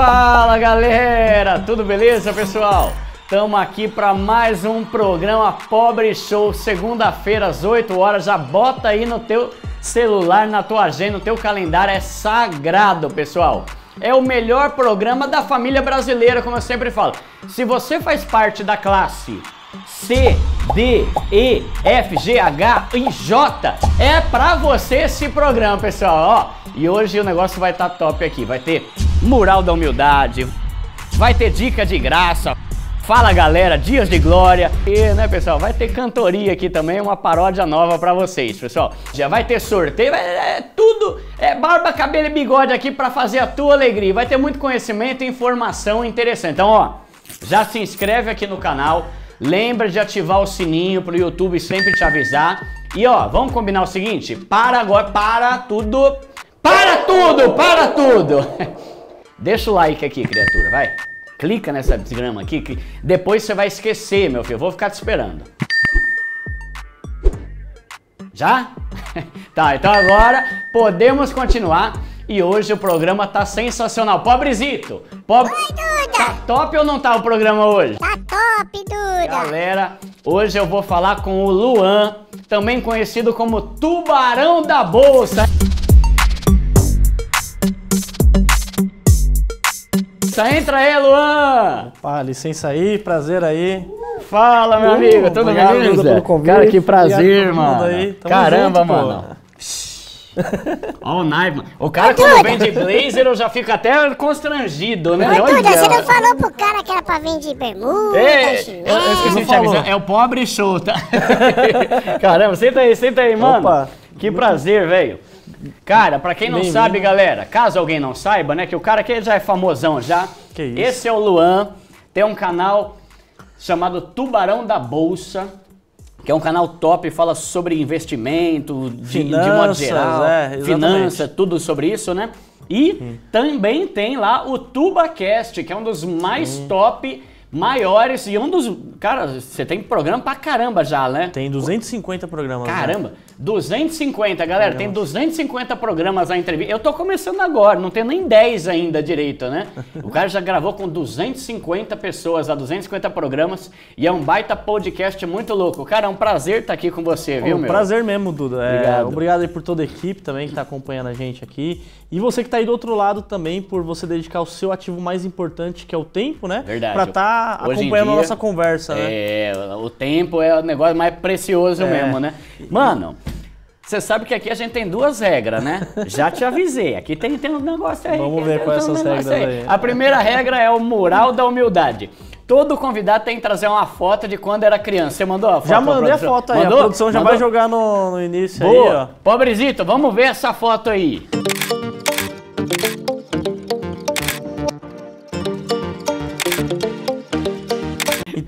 Fala galera, tudo beleza pessoal? Estamos aqui para mais um programa Pobre Show, segunda-feira às 8 horas. Já bota aí no teu celular, na tua agenda, no teu calendário, é sagrado, pessoal. É o melhor programa da família brasileira, como eu sempre falo. Se você faz parte da classe C, D, E, F, G, H e J. É pra você esse programa, pessoal. Ó, e hoje o negócio vai estar tá top aqui. Vai ter mural da humildade, vai ter dica de graça. Fala galera, dias de glória. E, né, pessoal, vai ter cantoria aqui também, uma paródia nova para vocês, pessoal. Já vai ter sorteio, vai, é, é tudo, é barba, cabelo e bigode aqui para fazer a tua alegria. Vai ter muito conhecimento e informação interessante. Então, ó, já se inscreve aqui no canal, lembra de ativar o sininho pro YouTube sempre te avisar. E ó, vamos combinar o seguinte, para agora, para tudo, para tudo, para tudo. Deixa o like aqui, criatura, vai. Clica nessa desgrama aqui que depois você vai esquecer, meu filho. Eu vou ficar te esperando. Já? tá, então agora podemos continuar. E hoje o programa tá sensacional. Pobrezito! Pobre... Oi, Duda! Tá top ou não tá o programa hoje? Tá top, Duda! Galera, hoje eu vou falar com o Luan, também conhecido como Tubarão da Bolsa. licença, entra aí, Luan! Opa, licença aí, prazer aí. Fala, meu uh, amigo, tudo obrigado, beleza? Pelo convite. Cara, que prazer, obrigado mano. Caramba, junto, mano. Olha o naipe, mano. O cara, que quando vem de blazer, eu já fico até constrangido, né? Ô, Duda, você não falou pro cara que era pra vir de bermuda, é, chinelo? Eu, eu esqueci de avisar, é o pobre show, tá? Caramba, senta aí, senta aí, mano. Opa. Que prazer, velho. Cara, para quem não Bem sabe, galera, caso alguém não saiba, né, que o cara aqui já é famosão já. Que isso? Esse é o Luan, tem um canal chamado Tubarão da Bolsa, que é um canal top, fala sobre investimento, de, finanças, de modo geral, é, finança, tudo sobre isso, né? E hum. também tem lá o TubaCast, que é um dos mais hum. top maiores e um dos. Cara, você tem programa pra caramba já, né? Tem 250 programas. Caramba, né? 250, galera, tem 250 programas a entrevista. Eu tô começando agora, não tem nem 10 ainda direito, né? O cara já gravou com 250 pessoas, a 250 programas e é um baita podcast muito louco. Cara, é um prazer estar tá aqui com você, viu, um meu? Prazer mesmo, Duda. É, obrigado. obrigado aí por toda a equipe também que tá acompanhando a gente aqui. E você que tá aí do outro lado também por você dedicar o seu ativo mais importante, que é o tempo, né? Verdade. Pra estar tá acompanhando dia, a nossa conversa, né? É, o tempo é o negócio mais precioso é. mesmo, né? Mano, você sabe que aqui a gente tem duas regras, né? Já te avisei. Aqui tem, tem um negócio aí. Vamos ver quais essas regras aí. aí. A primeira regra é o mural da humildade. Todo convidado tem que trazer uma foto de quando era criança. Você mandou a foto? Já mandei a foto aí. Mandou? A produção já mandou? vai jogar no, no início Boa. aí, ó. Pobrezito, vamos ver essa foto aí. Música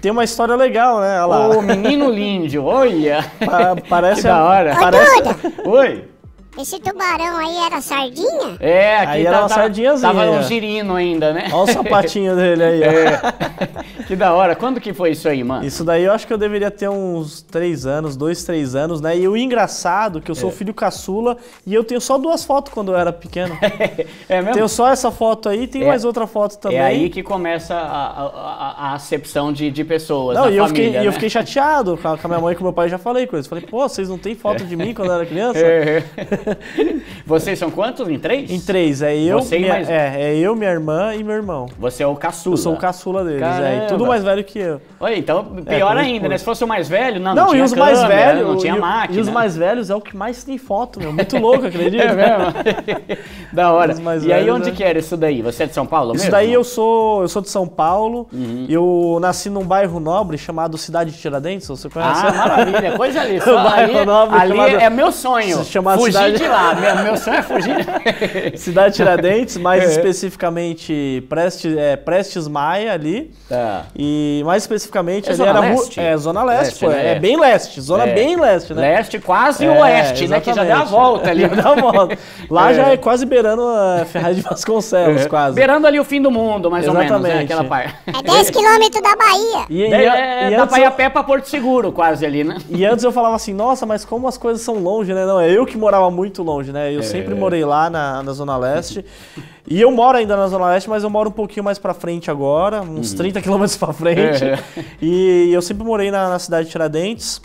tem uma história legal, né? Olha lá. O menino lindo olha! Pa parece que da hora. Parece... Oi! Esse tubarão aí era sardinha? É, aqui aí era tá, uma tá, sardinhazinha. Tava um girino ainda, né? Olha o sapatinho dele aí. É. que da hora. Quando que foi isso aí, mano? Isso daí eu acho que eu deveria ter uns três anos, dois, três anos, né? E o engraçado é que eu sou é. filho caçula e eu tenho só duas fotos quando eu era pequeno. é mesmo? Tenho só essa foto aí e tem é. mais outra foto é também. É aí que começa a, a, a acepção de, de pessoas Não, e eu, fiquei, né? eu fiquei chateado com a, minha mãe e com meu pai, já falei com eles. Falei, pô, vocês não têm foto de mim quando eu era criança? É. Vocês são quantos? Em três? Em três. É eu, Você minha, mais... é, é, eu, minha irmã e meu irmão. Você é o caçula. Eu sou o caçula deles, é. Caramba. tudo mais velho que eu. Oi, então é, pior é, ainda, né? Se fosse o mais velho, não, não, não tinha e os câmera, mais velhos, não tinha e, máquina. E os mais velhos é o que mais tem foto, meu. Muito louco, acredito. É mesmo? da hora. e aí, onde né? que era isso daí? Você é de São Paulo Isso mesmo? daí eu sou, eu sou de São Paulo. Uhum. Eu nasci num bairro nobre chamado Cidade de Tiradentes, você conhece? Ah, maravilha, coisa ali. Só, ali, ali é meu sonho. Fugir Cidade de lá. Meu, meu sonho é fugir. De... Cidade Tiradentes, mais é. especificamente Prestes, é, Prestes Maia ali. Tá. E mais especificamente é ali zona era leste? É, Zona Leste, leste pô, né? é, bem leste, zona é. bem leste, né? Leste, quase é, oeste, né? Que já deu a volta ali. Já deu a volta. Lá é. já é quase beirando a Ferraz de Vasconcelos, quase. Beirando ali o fim do mundo, mais Exatamente. ou menos, né? Aquela parte. É 10 quilômetros da Bahia. E, e, é, e dá pra ir a pé pra Porto Seguro, quase ali, né? E antes eu falava assim, nossa, mas como as coisas são longe, né? Não, é eu que morava muito muito longe, né? Eu é... sempre morei lá na, na Zona Leste. e eu moro ainda na Zona Leste, mas eu moro um pouquinho mais para frente agora, uns uhum. 30 quilômetros para frente. É. E eu sempre morei na, na cidade de Tiradentes.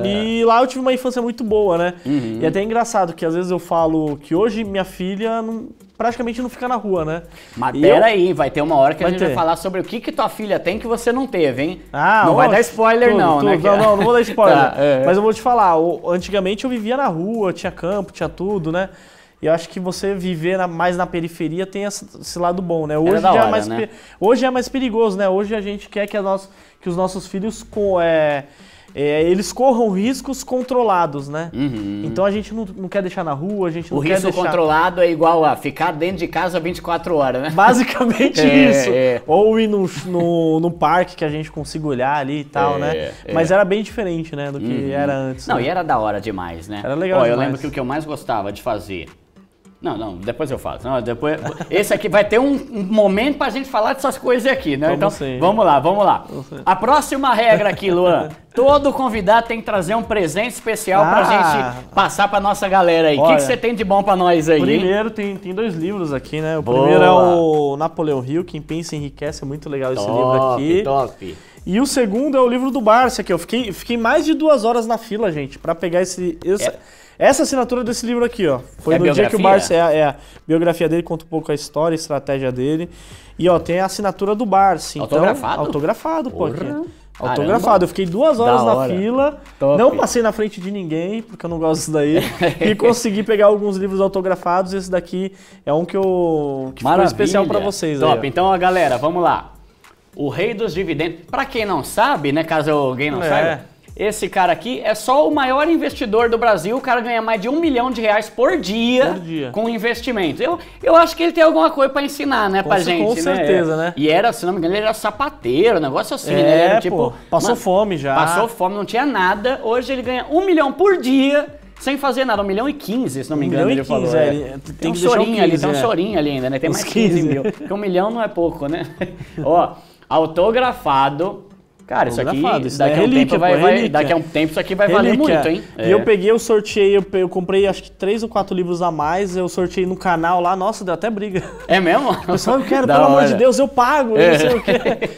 É. E lá eu tive uma infância muito boa, né? Uhum. E é até é engraçado que às vezes eu falo que hoje minha filha não, praticamente não fica na rua, né? Mas peraí, eu... aí, vai ter uma hora que vai a gente ter. vai falar sobre o que, que tua filha tem que você não teve, hein? Ah, não vai dar spoiler tudo, não, né, tudo, né? Não, não, não vou dar spoiler. tá, é. Mas eu vou te falar, antigamente eu vivia na rua, tinha campo, tinha tudo, né? E eu acho que você viver na, mais na periferia tem esse lado bom, né? Hoje, é hora, é mais, né? hoje é mais perigoso, né? Hoje a gente quer que, que os nossos filhos com, é, é, eles corram riscos controlados, né? Uhum. Então a gente não, não, quer deixar na rua, a gente não o quer deixar... O risco controlado é igual a ficar dentro de casa 24 horas, né? Basicamente é, isso. É. Ou ir no, no, no, parque que a gente consiga olhar ali e tal, é, né? É. Mas era bem diferente, né, do que uhum. era antes. Não, né? e era da hora demais, né? Era legal Ó, demais. Eu lembro que o que eu mais gostava de fazer não, não, depois eu faço. Não, depois, esse aqui vai ter um, um momento para a gente falar dessas coisas aqui, né? então, sim. vamos lá, vamos lá. A próxima regra aqui, Luan. Todo convidado tem que trazer um presente especial ah. para a gente passar para nossa galera aí. O que, você tem de bom para nós aí? Primeiro, tem, tem dois livros aqui, né? O Boa. primeiro é o Napoleão Hill, Quem Pensa Enriquece, é muito legal esse top, livro aqui. Top. E o segundo é o livro do Barça, que eu fiquei, fiquei mais de duas horas na fila, gente, para pegar esse... esse... É. Essa assinatura desse livro aqui, ó. Foi é no biografia? dia que o Barça. É, é, a biografia dele conta um pouco a história, a estratégia dele. E, ó, tem a assinatura do Barça. Autografado? Então, autografado, Porra. pô. Autografado. Eu fiquei duas horas na fila, Top. não passei na frente de ninguém, porque eu não gosto disso daí, e consegui pegar alguns livros autografados. Esse daqui é um que eu que ficou especial para vocês. Top. Aí, então, ó, galera, vamos lá. O Rei dos Dividendos. Para quem não sabe, né, caso alguém não é. saiba, esse cara aqui é só o maior investidor do Brasil, o cara ganha mais de um milhão de reais por dia, por dia. com investimentos. Eu, eu acho que ele tem alguma coisa para ensinar, né, com pra gente. Com né? certeza, né? E era, se não me engano, ele era sapateiro, negócio assim, né? é, né? Era, tipo, pô, passou mano, fome já. Passou fome, não tinha nada. Hoje ele ganha um milhão por dia sem fazer nada, 1 um milhão e 15, se não me engano, ele 15, falou. É. é tem, tem um chorinho ali, tem um chorinho é. ali ainda, né? Tem mais 15, 15 mil. Porque um milhão não é pouco, né? Ó, autografado Cara, isso aqui, isso daqui, é relíquia, um tempo, vai, vai, daqui a um tempo isso aqui vai relíquia. valer muito, hein? E é. eu peguei, eu sorteei, eu, eu, comprei acho que três ou quatro livros a mais, eu sorteei no canal lá, nossa, deu até briga. É mesmo? Pessoal, eu quero, da pelo hora. amor de Deus, eu pago, é. não sei o é.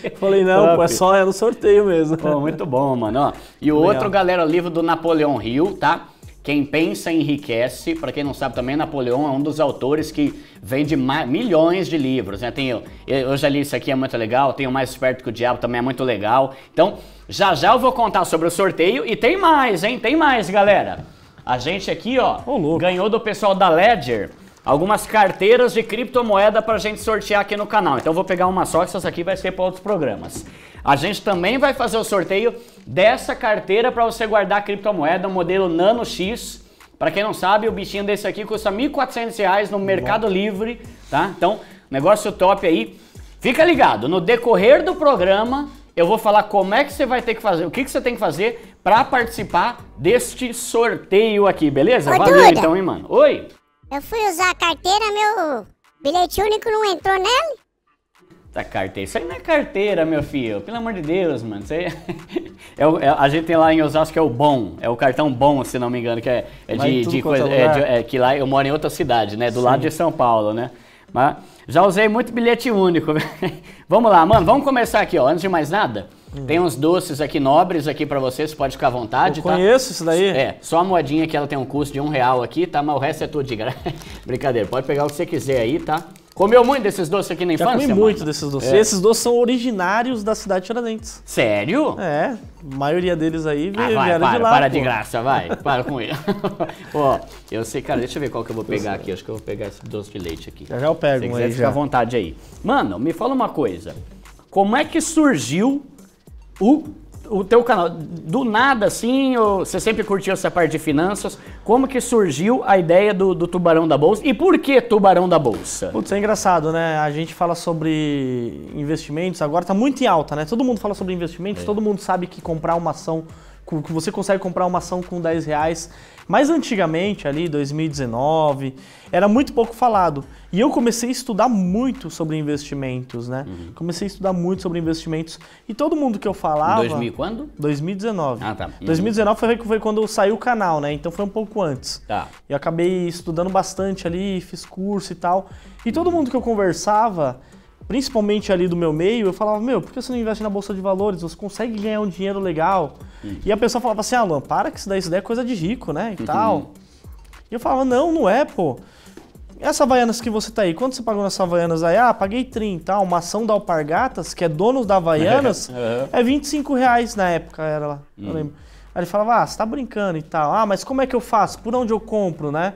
quê. Falei, não, pô, é só é no sorteio mesmo. Pô, muito bom, mano. Ó, e o Legal. outro, galera, livro do Napoleão Hill, tá? Quem pensa enriquece. Para quem não sabe também, Napoleão é um dos autores que vende milhões de livros. Né? Tem, eu já li isso aqui, é muito legal. Tem o Mais Esperto que o Diabo, também é muito legal. Então, já já eu vou contar sobre o sorteio e tem mais, hein? Tem mais, galera. A gente aqui, ó, oh, ganhou do pessoal da Ledger algumas carteiras de criptomoeda para a gente sortear aqui no canal. Então eu vou pegar uma só, que essas aqui vai ser para outros programas. A gente também vai fazer o sorteio dessa carteira para você guardar criptomoeda, o modelo Nano X. Para quem não sabe, o bichinho desse aqui custa R$ 1.400 no Mercado Livre, tá? Então, negócio top aí. Fica ligado, no decorrer do programa eu vou falar como é que você vai ter que fazer, o que, que você tem que fazer para participar deste sorteio aqui, beleza? Ô, Valeu Duda, então, hein, mano. Oi. Eu fui usar a carteira, meu bilhete único não entrou nele? Da carteira. Isso aí não é carteira, meu filho. Pelo amor de Deus, mano. Isso aí é, o, é, a gente tem lá em Osasco é o bom. É o cartão bom, se não me engano, que é, é de, de coisa. É, é de, é, que lá eu moro em outra cidade, né? Do Sim. lado de São Paulo, né? Mas já usei muito bilhete único. vamos lá, mano. Vamos começar aqui, ó. Antes de mais nada. Hum. Tem uns doces aqui nobres aqui para você, você pode ficar à vontade, Eu tá? conheço isso daí. É, só a moedinha que ela tem um custo de um real aqui, tá? Mas o resto é tudo de graça. Brincadeira, pode pegar o que você quiser aí, tá? Comeu muito desses doces aqui na infância? Já comi muito mano? desses doces. É. Esses doces são originários da cidade de Tiradentes. Sério? É. A maioria deles aí veio, ah, vai, para, de lá. Para pô. de graça, vai. Para com ele. Ó, eu sei, cara, deixa eu ver qual que eu vou pegar aqui. Acho que eu vou pegar esse doce de leite aqui. Já, já eu pego, Se quiser, aí, fica já. à vontade aí. Mano, me fala uma coisa. Como é que surgiu o o teu canal, do nada assim, você sempre curtiu essa parte de finanças, como que surgiu a ideia do, do Tubarão da Bolsa e por que Tubarão da Bolsa? Putz, é engraçado, né? A gente fala sobre investimentos, agora está muito em alta, né? Todo mundo fala sobre investimentos, é. todo mundo sabe que comprar uma ação que você consegue comprar uma ação com 10 reais. Mas antigamente, ali 2019, era muito pouco falado. E eu comecei a estudar muito sobre investimentos, né? Uhum. Comecei a estudar muito sobre investimentos. E todo mundo que eu falava... 2000 quando? 2019. Ah, tá. Uhum. 2019 foi, foi quando saiu o canal, né? Então foi um pouco antes. Tá. Eu acabei estudando bastante ali, fiz curso e tal. E todo mundo que eu conversava principalmente ali do meu meio, eu falava, meu, por que você não investe na Bolsa de Valores? Você consegue ganhar um dinheiro legal. Isso. Uhum. E a pessoa falava assim, Alan, ah, para que isso daí, isso daí é coisa de rico, né? E uhum. tal. E eu falava, não, não é, pô. Essa Havaianas que você tá aí, quanto você pagou nessa Havaianas aí? Ah, paguei 30. Ah, uma ação da Alpargatas, que é dono da Havaianas, é, 25 reais na época, era lá, eu hum. lembro. Aí ele falava, ah, você tá brincando e tal. Ah, mas como é que eu faço? Por onde eu compro, né?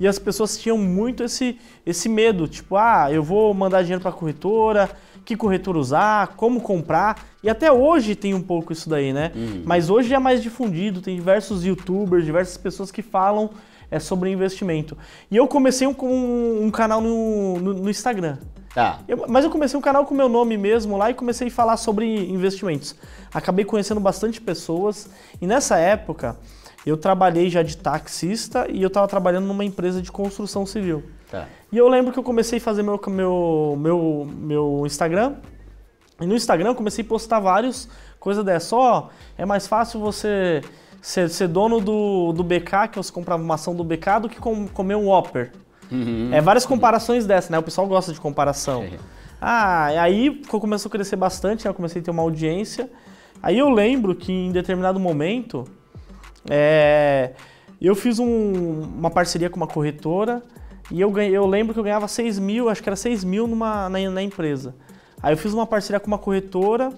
e as pessoas tinham muito esse, esse medo, tipo, ah, eu vou mandar dinheiro para corretora, que corretora usar, como comprar. E até hoje tem um pouco isso daí, né? Uhum. Mas hoje é mais difundido, tem diversos youtubers, diversas pessoas que falam é, sobre investimento. E eu comecei um, um, um canal no, no, no Instagram. Tá. Eu, mas eu comecei um canal com o meu nome mesmo lá e comecei a falar sobre investimentos. Acabei conhecendo bastante pessoas e nessa época eu trabalhei já de taxista e eu estava trabalhando numa empresa de construção civil. Tá. E eu lembro que eu comecei a fazer meu, meu, meu, meu Instagram. E no Instagram eu comecei a postar vários coisas dessa. Ó, oh, é mais fácil você ser, ser, dono do, do BK, que você comprava uma ação do BK, do que com, comer um Whopper. Uhum. É, várias comparações dessa, né? O pessoal gosta de comparação. Ah, Ah, aí começou a crescer bastante, né? eu comecei a ter uma audiência. Aí eu lembro que em determinado momento é, eu fiz um, uma parceria com uma corretora e eu, ganhei, eu lembro que eu ganhava 6 mil, acho que era 6 mil numa, na, na empresa. Aí eu fiz uma parceria com uma corretora,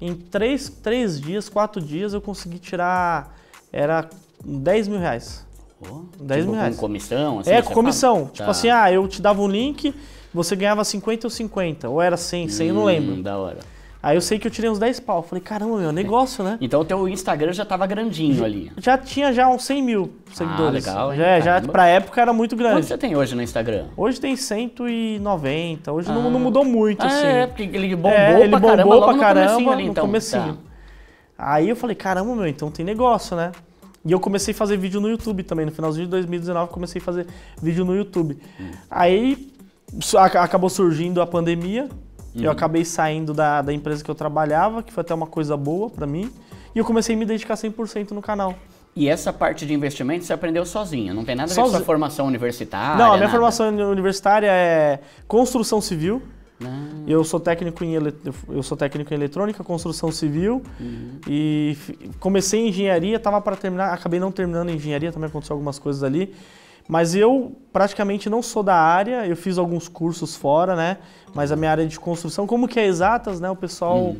em 3, 3 dias, 4 dias eu consegui tirar, era 10 mil reais. Oh, 10 tipo mil reais. Com comissão? Assim, é, com comissão. Fala? Tá. Tipo tá. assim, ah, eu te dava um link, você ganhava 50 ou 50, ou era 100, 100, hum, eu não hum, lembro. Da hora. Aí eu sei que eu tirei uns 10 pau. Falei, caramba, meu, é negócio, né? Então o teu Instagram já tava grandinho ali. Já tinha já uns 100 mil seguidores. Ah, legal. Já, já pra época era muito grande. Quanto você tem hoje no Instagram? Hoje tem 190. Hoje ah. não, não, mudou muito, ah, assim. É, porque ele bombou é, ele pra bombou caramba, pra caramba ali, então. no comecinho. Tá. Aí eu falei, caramba, meu, então tem negócio, né? E eu comecei a fazer vídeo no YouTube também. No finalzinho de 2019 comecei a fazer vídeo no YouTube. Hum. Aí acabou surgindo a pandemia. Uhum. Eu acabei saindo da, da empresa que eu trabalhava, que foi até uma coisa boa para mim, e eu comecei a me dedicar 100% no canal. E essa parte de investimento você aprendeu sozinho, não tem nada a ver com sua formação universitária? Não, a minha nada. formação universitária é construção civil. Ah. Eu sou técnico em ele... eu sou técnico em eletrônica, construção civil uhum. e f... comecei engenharia, Tava para terminar, acabei não terminando engenharia, também aconteceu algumas coisas ali. Mas eu praticamente não sou da área, eu fiz alguns cursos fora, né? Mas a minha área de construção, como que é exatas, né? O pessoal. Hum.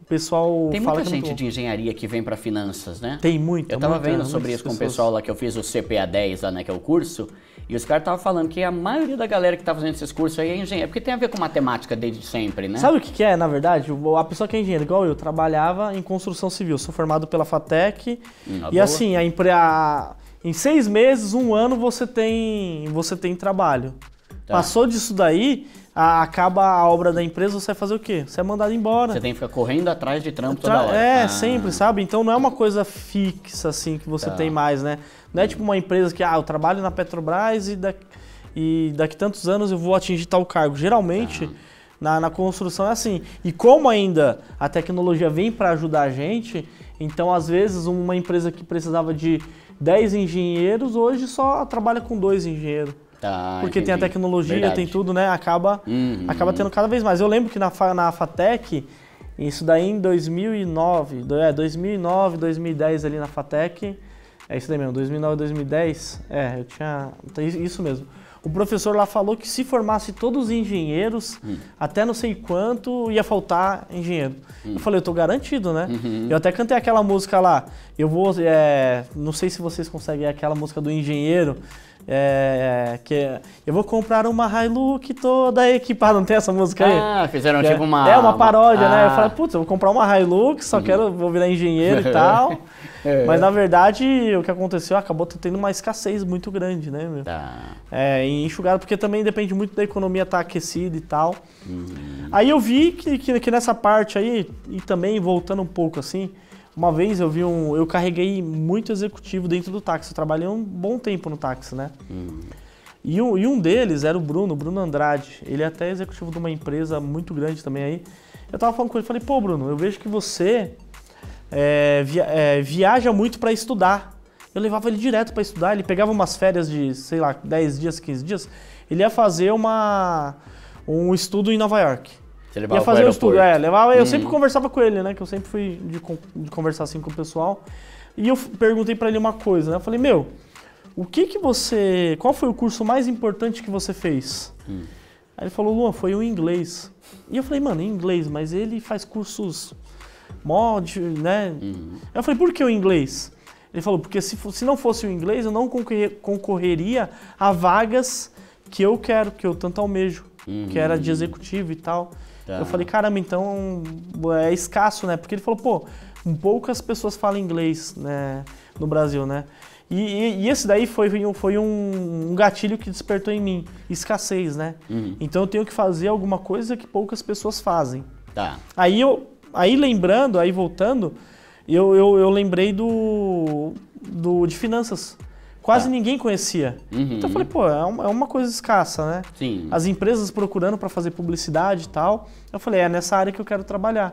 O pessoal Tem muita é gente é de engenharia que vem para finanças, né? Tem muito. Eu tava vendo sobre isso com o pessoal lá que eu fiz o CPA 10 lá, né, que é o curso, e os caras estavam falando que a maioria da galera que tá fazendo esses cursos aí é engenheiro, porque tem a ver com matemática desde sempre, né? Sabe o que, que é, na verdade? A pessoa que é engenheiro, igual eu, trabalhava em construção civil, sou formado pela FATEC, hum, e boa. assim, a, empresa. Em seis meses, um ano, você tem, você tem trabalho. Tá. Passou disso daí, a, acaba a obra da empresa, você vai fazer o quê? Você é mandado embora. Você tem que ficar correndo atrás de trampo Tra toda hora. É, ah. sempre, sabe? Então não é uma coisa fixa, assim, que você tá. tem mais, né? Não é tipo uma empresa que, ah, eu trabalho na Petrobras e daqui, e daqui tantos anos eu vou atingir tal cargo. Geralmente... Tá. Na, na, construção é assim. E como ainda a tecnologia vem para ajudar a gente, então às vezes uma empresa que precisava de 10 engenheiros, hoje só trabalha com dois engenheiros. Tá, porque entendi. tem a tecnologia, Verdade. tem tudo, né? Acaba, uhum. acaba tendo cada vez mais. Eu lembro que na, na FATEC, isso daí em 2009, é, 2009, 2010 ali na FATEC, é isso daí mesmo, 2009, 2010, é, eu tinha, isso mesmo. O professor lá falou que se formasse todos os engenheiros, hum. até não sei quanto ia faltar engenheiro. Hum. Eu falei, eu tô garantido, né? Uhum. Eu até cantei aquela música lá. Eu vou. É, não sei se vocês conseguem aquela música do engenheiro é, é, que eu vou comprar uma Hilux toda equipada, não tem essa música aí? Ah, fizeram que é tipo uma. É, uma paródia, uma... Ah. né? Eu ah. falei, putz, eu vou comprar uma Hilux, só uhum. quero, vou virar engenheiro e tal. é. Mas na verdade, o que aconteceu, acabou tendo uma escassez muito grande, né, meu? Tá. É, enxugado, porque também depende muito da economia estar tá aquecida e tal. Uhum. Aí eu vi que, que, que nessa parte aí, e também voltando um pouco assim, uma vez eu vi um. Eu carreguei muito executivo dentro do táxi. Eu trabalhei um bom tempo no táxi, né? Hum. E, um, e um deles era o Bruno, Bruno Andrade. Ele é até executivo de uma empresa muito grande também aí. Eu tava falando com ele, falei, pô, Bruno, eu vejo que você é, via, é, viaja muito para estudar. Eu levava ele direto para estudar, ele pegava umas férias de, sei lá, 10 dias, 15 dias, ele ia fazer uma, um estudo em Nova York ia fazer um estudo. É, levava, eu hum. sempre conversava com ele, né? Que eu sempre fui de, de conversar assim com o pessoal. E eu perguntei para ele uma coisa, né? Eu falei, meu, o que que você. Qual foi o curso mais importante que você fez? Hum. Aí ele falou, Luan, foi o inglês. E eu falei, mano, em inglês, mas ele faz cursos mod, né? Hum. Eu falei, por que o inglês? Ele falou, porque se, se não fosse o inglês, eu não concorreria a vagas que eu quero, que eu tanto almejo, uhum. que era de hum. executivo e tal. Tá. Eu falei, caramba, então é escasso, né? Porque ele falou, pô, poucas pessoas falam inglês né, no Brasil, né? E, e, e esse daí foi, foi um, um, gatilho que despertou em mim, escassez, né? Uhum. Então eu tenho que fazer alguma coisa que poucas pessoas fazem. Tá. Aí eu, aí lembrando, aí voltando, eu, eu, eu lembrei do, do de finanças quase tá. ninguém conhecia. Uhum. Então eu falei, pô, é uma, é uma coisa escassa, né? Sim. As empresas procurando para fazer publicidade e tal. Eu falei, é nessa área que eu quero trabalhar.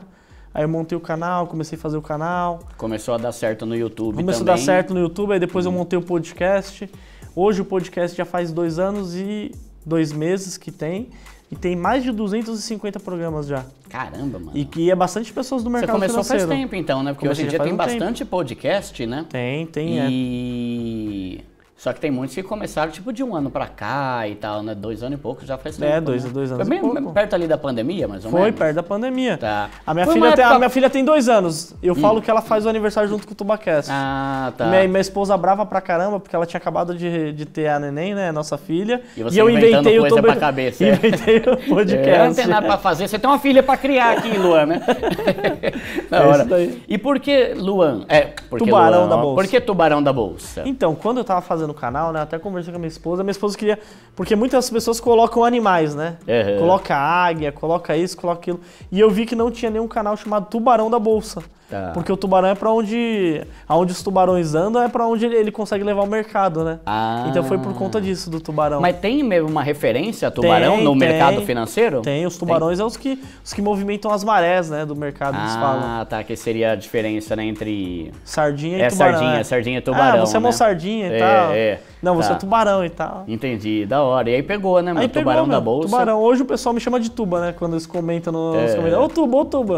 Aí eu montei o canal, comecei a fazer o canal. Começou a dar certo no YouTube Começou também. a dar certo no YouTube, aí depois uhum. eu montei o podcast. Hoje o podcast já faz dois anos e dois meses que tem. E tem mais de 250 programas já. Caramba, mano. E que é bastante pessoas do mercado financeiro. Você começou financeiro. faz tempo então, né? Porque Comecei hoje em dia tem um bastante tempo. podcast, né? Tem, tem, é. e... é. Só que tem muitos que começaram tipo de um ano para cá e tal, né? Dois anos e pouco já faz é, tempo. É, dois, né? dois anos Foi e pouco. perto ali da pandemia, mais ou Foi, menos. Foi perto da pandemia. Tá. A minha, filha tem, a minha filha tem dois anos. Eu hum. falo que ela faz o aniversário junto com o Tubacast. Ah, tá. Minha, minha esposa brava pra caramba, porque ela tinha acabado de, de ter a neném, né? Nossa filha. E, você e eu inventei coisa o tubo... pra cabeça. É. Inventei é. o podcast. É, não tem nada pra fazer. Você tem uma filha pra criar aqui, Luan, né? da é hora. É e por que Luan? É, porque Tubarão Luan, da Bolsa. Por que Tubarão da Bolsa? Então, quando eu tava fazendo no canal, né? Até conversei com a minha esposa. Minha esposa queria. Porque muitas pessoas colocam animais, né? É, é, é. Coloca águia, coloca isso, coloca aquilo. E eu vi que não tinha nenhum canal chamado Tubarão da Bolsa. Tá. Porque o tubarão é para onde, aonde os tubarões andam, é para onde ele, consegue levar o mercado, né? Ah. Então foi por conta disso do tubarão. Mas tem mesmo uma referência a tubarão tem, no tem, mercado financeiro? Tem, os tubarões tem. é os que, os que movimentam as marés, né, do mercado, ah, eles falam. Ah, tá, que seria a diferença, né, entre sardinha e é, tubarão. Sardinha, é, sardinha e ah, tubarão. Ah, você é né? é uma sardinha e é, tal. É. Não, tá. você é tubarão e tal. Entendi, da hora. E aí pegou, né, mano? Aí tubarão pegou, da bolsa. Tubarão. Hoje o pessoal me chama de tuba, né, quando eles comentam nos é. comentários. Ô, tuba, ô, tuba.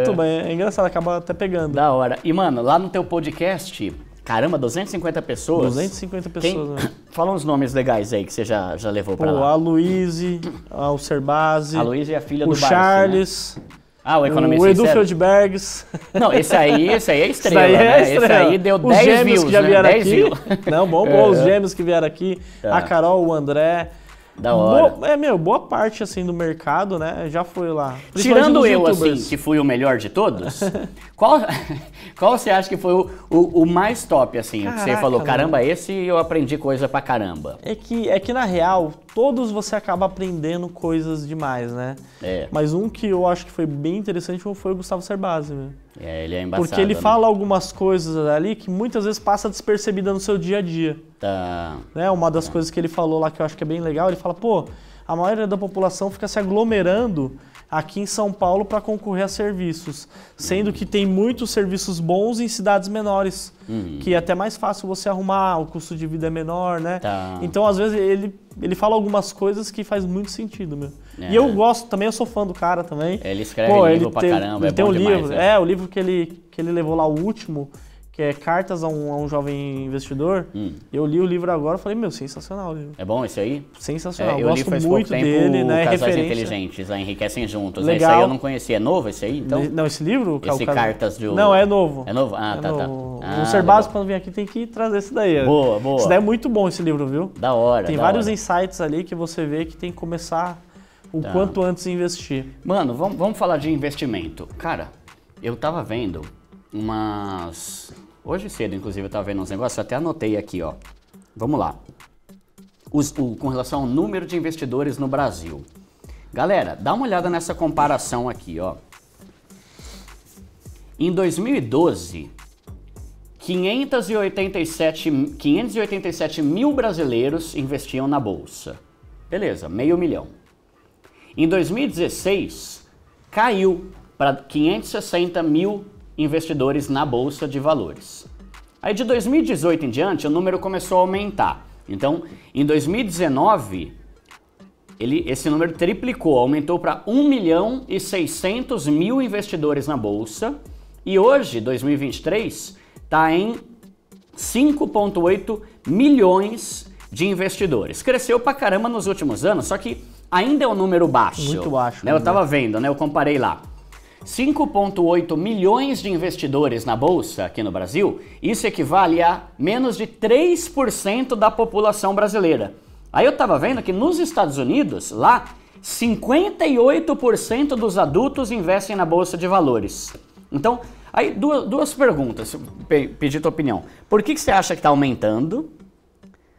Ô, tuba. É, é engraçado, acaba tá pegando. Da hora. E, mano, lá no teu podcast, caramba, 250 pessoas. 250 pessoas. Quem... Né? Fala uns nomes legais aí que você já, já levou para lá. A Luíse, o A Luíse é a filha do Charles. Barça, né? Ah, o economista. O Edu Feldbergs. Não, esse aí, esse aí é estrela. Esse aí, é né? estrela. Esse aí deu os 10 gêmeos views, que já né? vieram né? aqui. Não, bom, bom, é. os gêmeos que vieram aqui. A tá. Carol, o André. Da hora. Boa, é, meu, boa parte, assim, do mercado, né, já foi lá. Tirando eu, assim, que fui o melhor de todos, qual, qual você acha que foi o, o, o mais top, assim, Caraca, que você falou, caramba, mano. esse eu aprendi coisa pra caramba? É que, é que, na real, todos você acaba aprendendo coisas demais, né? É. Mas um que eu acho que foi bem interessante foi o Gustavo Serbasi, né? É, ele é embaçado. Porque ele né? fala algumas coisas ali que muitas vezes passa despercebida no seu dia a dia. Tá. Né? Uma das tá. coisas que ele falou lá que eu acho que é bem legal, ele fala, pô, a maioria da população fica se aglomerando aqui em São Paulo para concorrer a serviços, sendo que tem muitos serviços bons em cidades menores, uhum. que é até mais fácil você arrumar, o custo de vida é menor, né? Tá. Então, às vezes, ele, ele fala algumas coisas que faz muito sentido, meu. É. E eu gosto também, eu sou fã do cara também. Ele escreve Pô, livro ele pra tem, caramba, é ele é tem um demais, livro, é. Né? é, o livro que ele, que ele levou lá, o último, que é Cartas a um, a um Jovem Investidor. Hum. Eu li o livro agora e falei, meu, sensacional o livro. É bom esse aí? Sensacional. É, eu gosto li muito dele, né? Casais referência. Inteligentes, a né, Enriquecem Juntos. Legal. Esse aí eu não conhecia. É novo esse aí, então? Não, esse livro? Esse Cartas de... Não, é novo. É novo? Ah, é tá, tá. novo. Ah, tá. Ah, no Ser Básico, quando vem aqui, tem que trazer esse daí. Né? Boa, boa. Esse daí é muito bom, esse livro, viu? Da hora, Tem da vários hora. insights ali que você vê que tem que começar o tá. quanto antes investir. Mano, vamos, vamos falar de investimento. Cara, eu tava vendo umas Hoje cedo, inclusive, eu estava vendo uns negócios, até anotei aqui, ó. Vamos lá. Os, o, com relação ao número de investidores no Brasil. Galera, dá uma olhada nessa comparação aqui, ó. Em 2012, 587, 587 mil brasileiros investiam na Bolsa. Beleza, meio milhão. Em 2016, caiu para 560 mil investidores na bolsa de valores. Aí de 2018 em diante, o número começou a aumentar. Então, em 2019, ele, esse número triplicou, aumentou para 1 milhão e 600 mil investidores na bolsa. E hoje, 2023, está em 5,8 milhões de investidores. Cresceu pra caramba nos últimos anos, só que ainda é um número baixo. Muito baixo. Né? Eu né? tava vendo, né? Eu comparei lá. 5,8 milhões de investidores na bolsa aqui no Brasil, isso equivale a menos de 3% da população brasileira. Aí eu estava vendo que nos Estados Unidos, lá, 58% dos adultos investem na bolsa de valores. Então, aí duas, duas perguntas, pedir tua opinião. Por que, que você acha que está aumentando?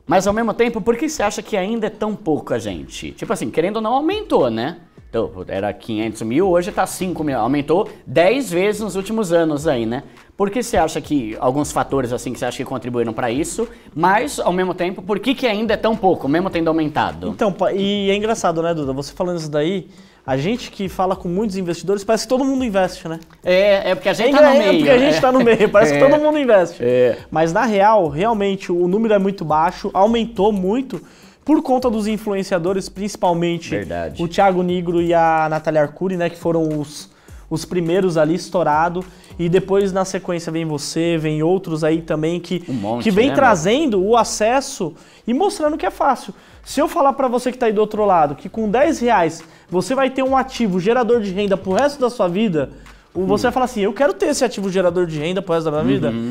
Mas ao mesmo tempo, por que você acha que ainda é tão pouca gente? Tipo assim, querendo ou não, aumentou, né? Então, era 500 mil, hoje está 5 mil. Aumentou 10 vezes nos últimos anos aí, né? Por que você acha que alguns fatores assim que você acha que contribuíram para isso, mas ao mesmo tempo, por que, que ainda é tão pouco, mesmo tendo aumentado? Então, e é engraçado, né, Duda? Você falando isso daí, a gente que fala com muitos investidores, parece que todo mundo investe, né? É, é porque a gente está no é meio. É porque a gente está né? no meio, parece é. que todo mundo investe. É. Mas na real, realmente o número é muito baixo, aumentou muito por conta dos influenciadores, principalmente Verdade. o Thiago Nigro e a Natália Arcuri, né, que foram os, os primeiros ali estourado e depois na sequência vem você, vem outros aí também que um monte, que vem né, trazendo mano? o acesso e mostrando que é fácil. Se eu falar para você que tá aí do outro lado que com 10 reais você vai ter um ativo gerador de renda pro resto da sua vida, você vai falar assim, eu quero ter esse ativo gerador de renda pro resto da minha uhum.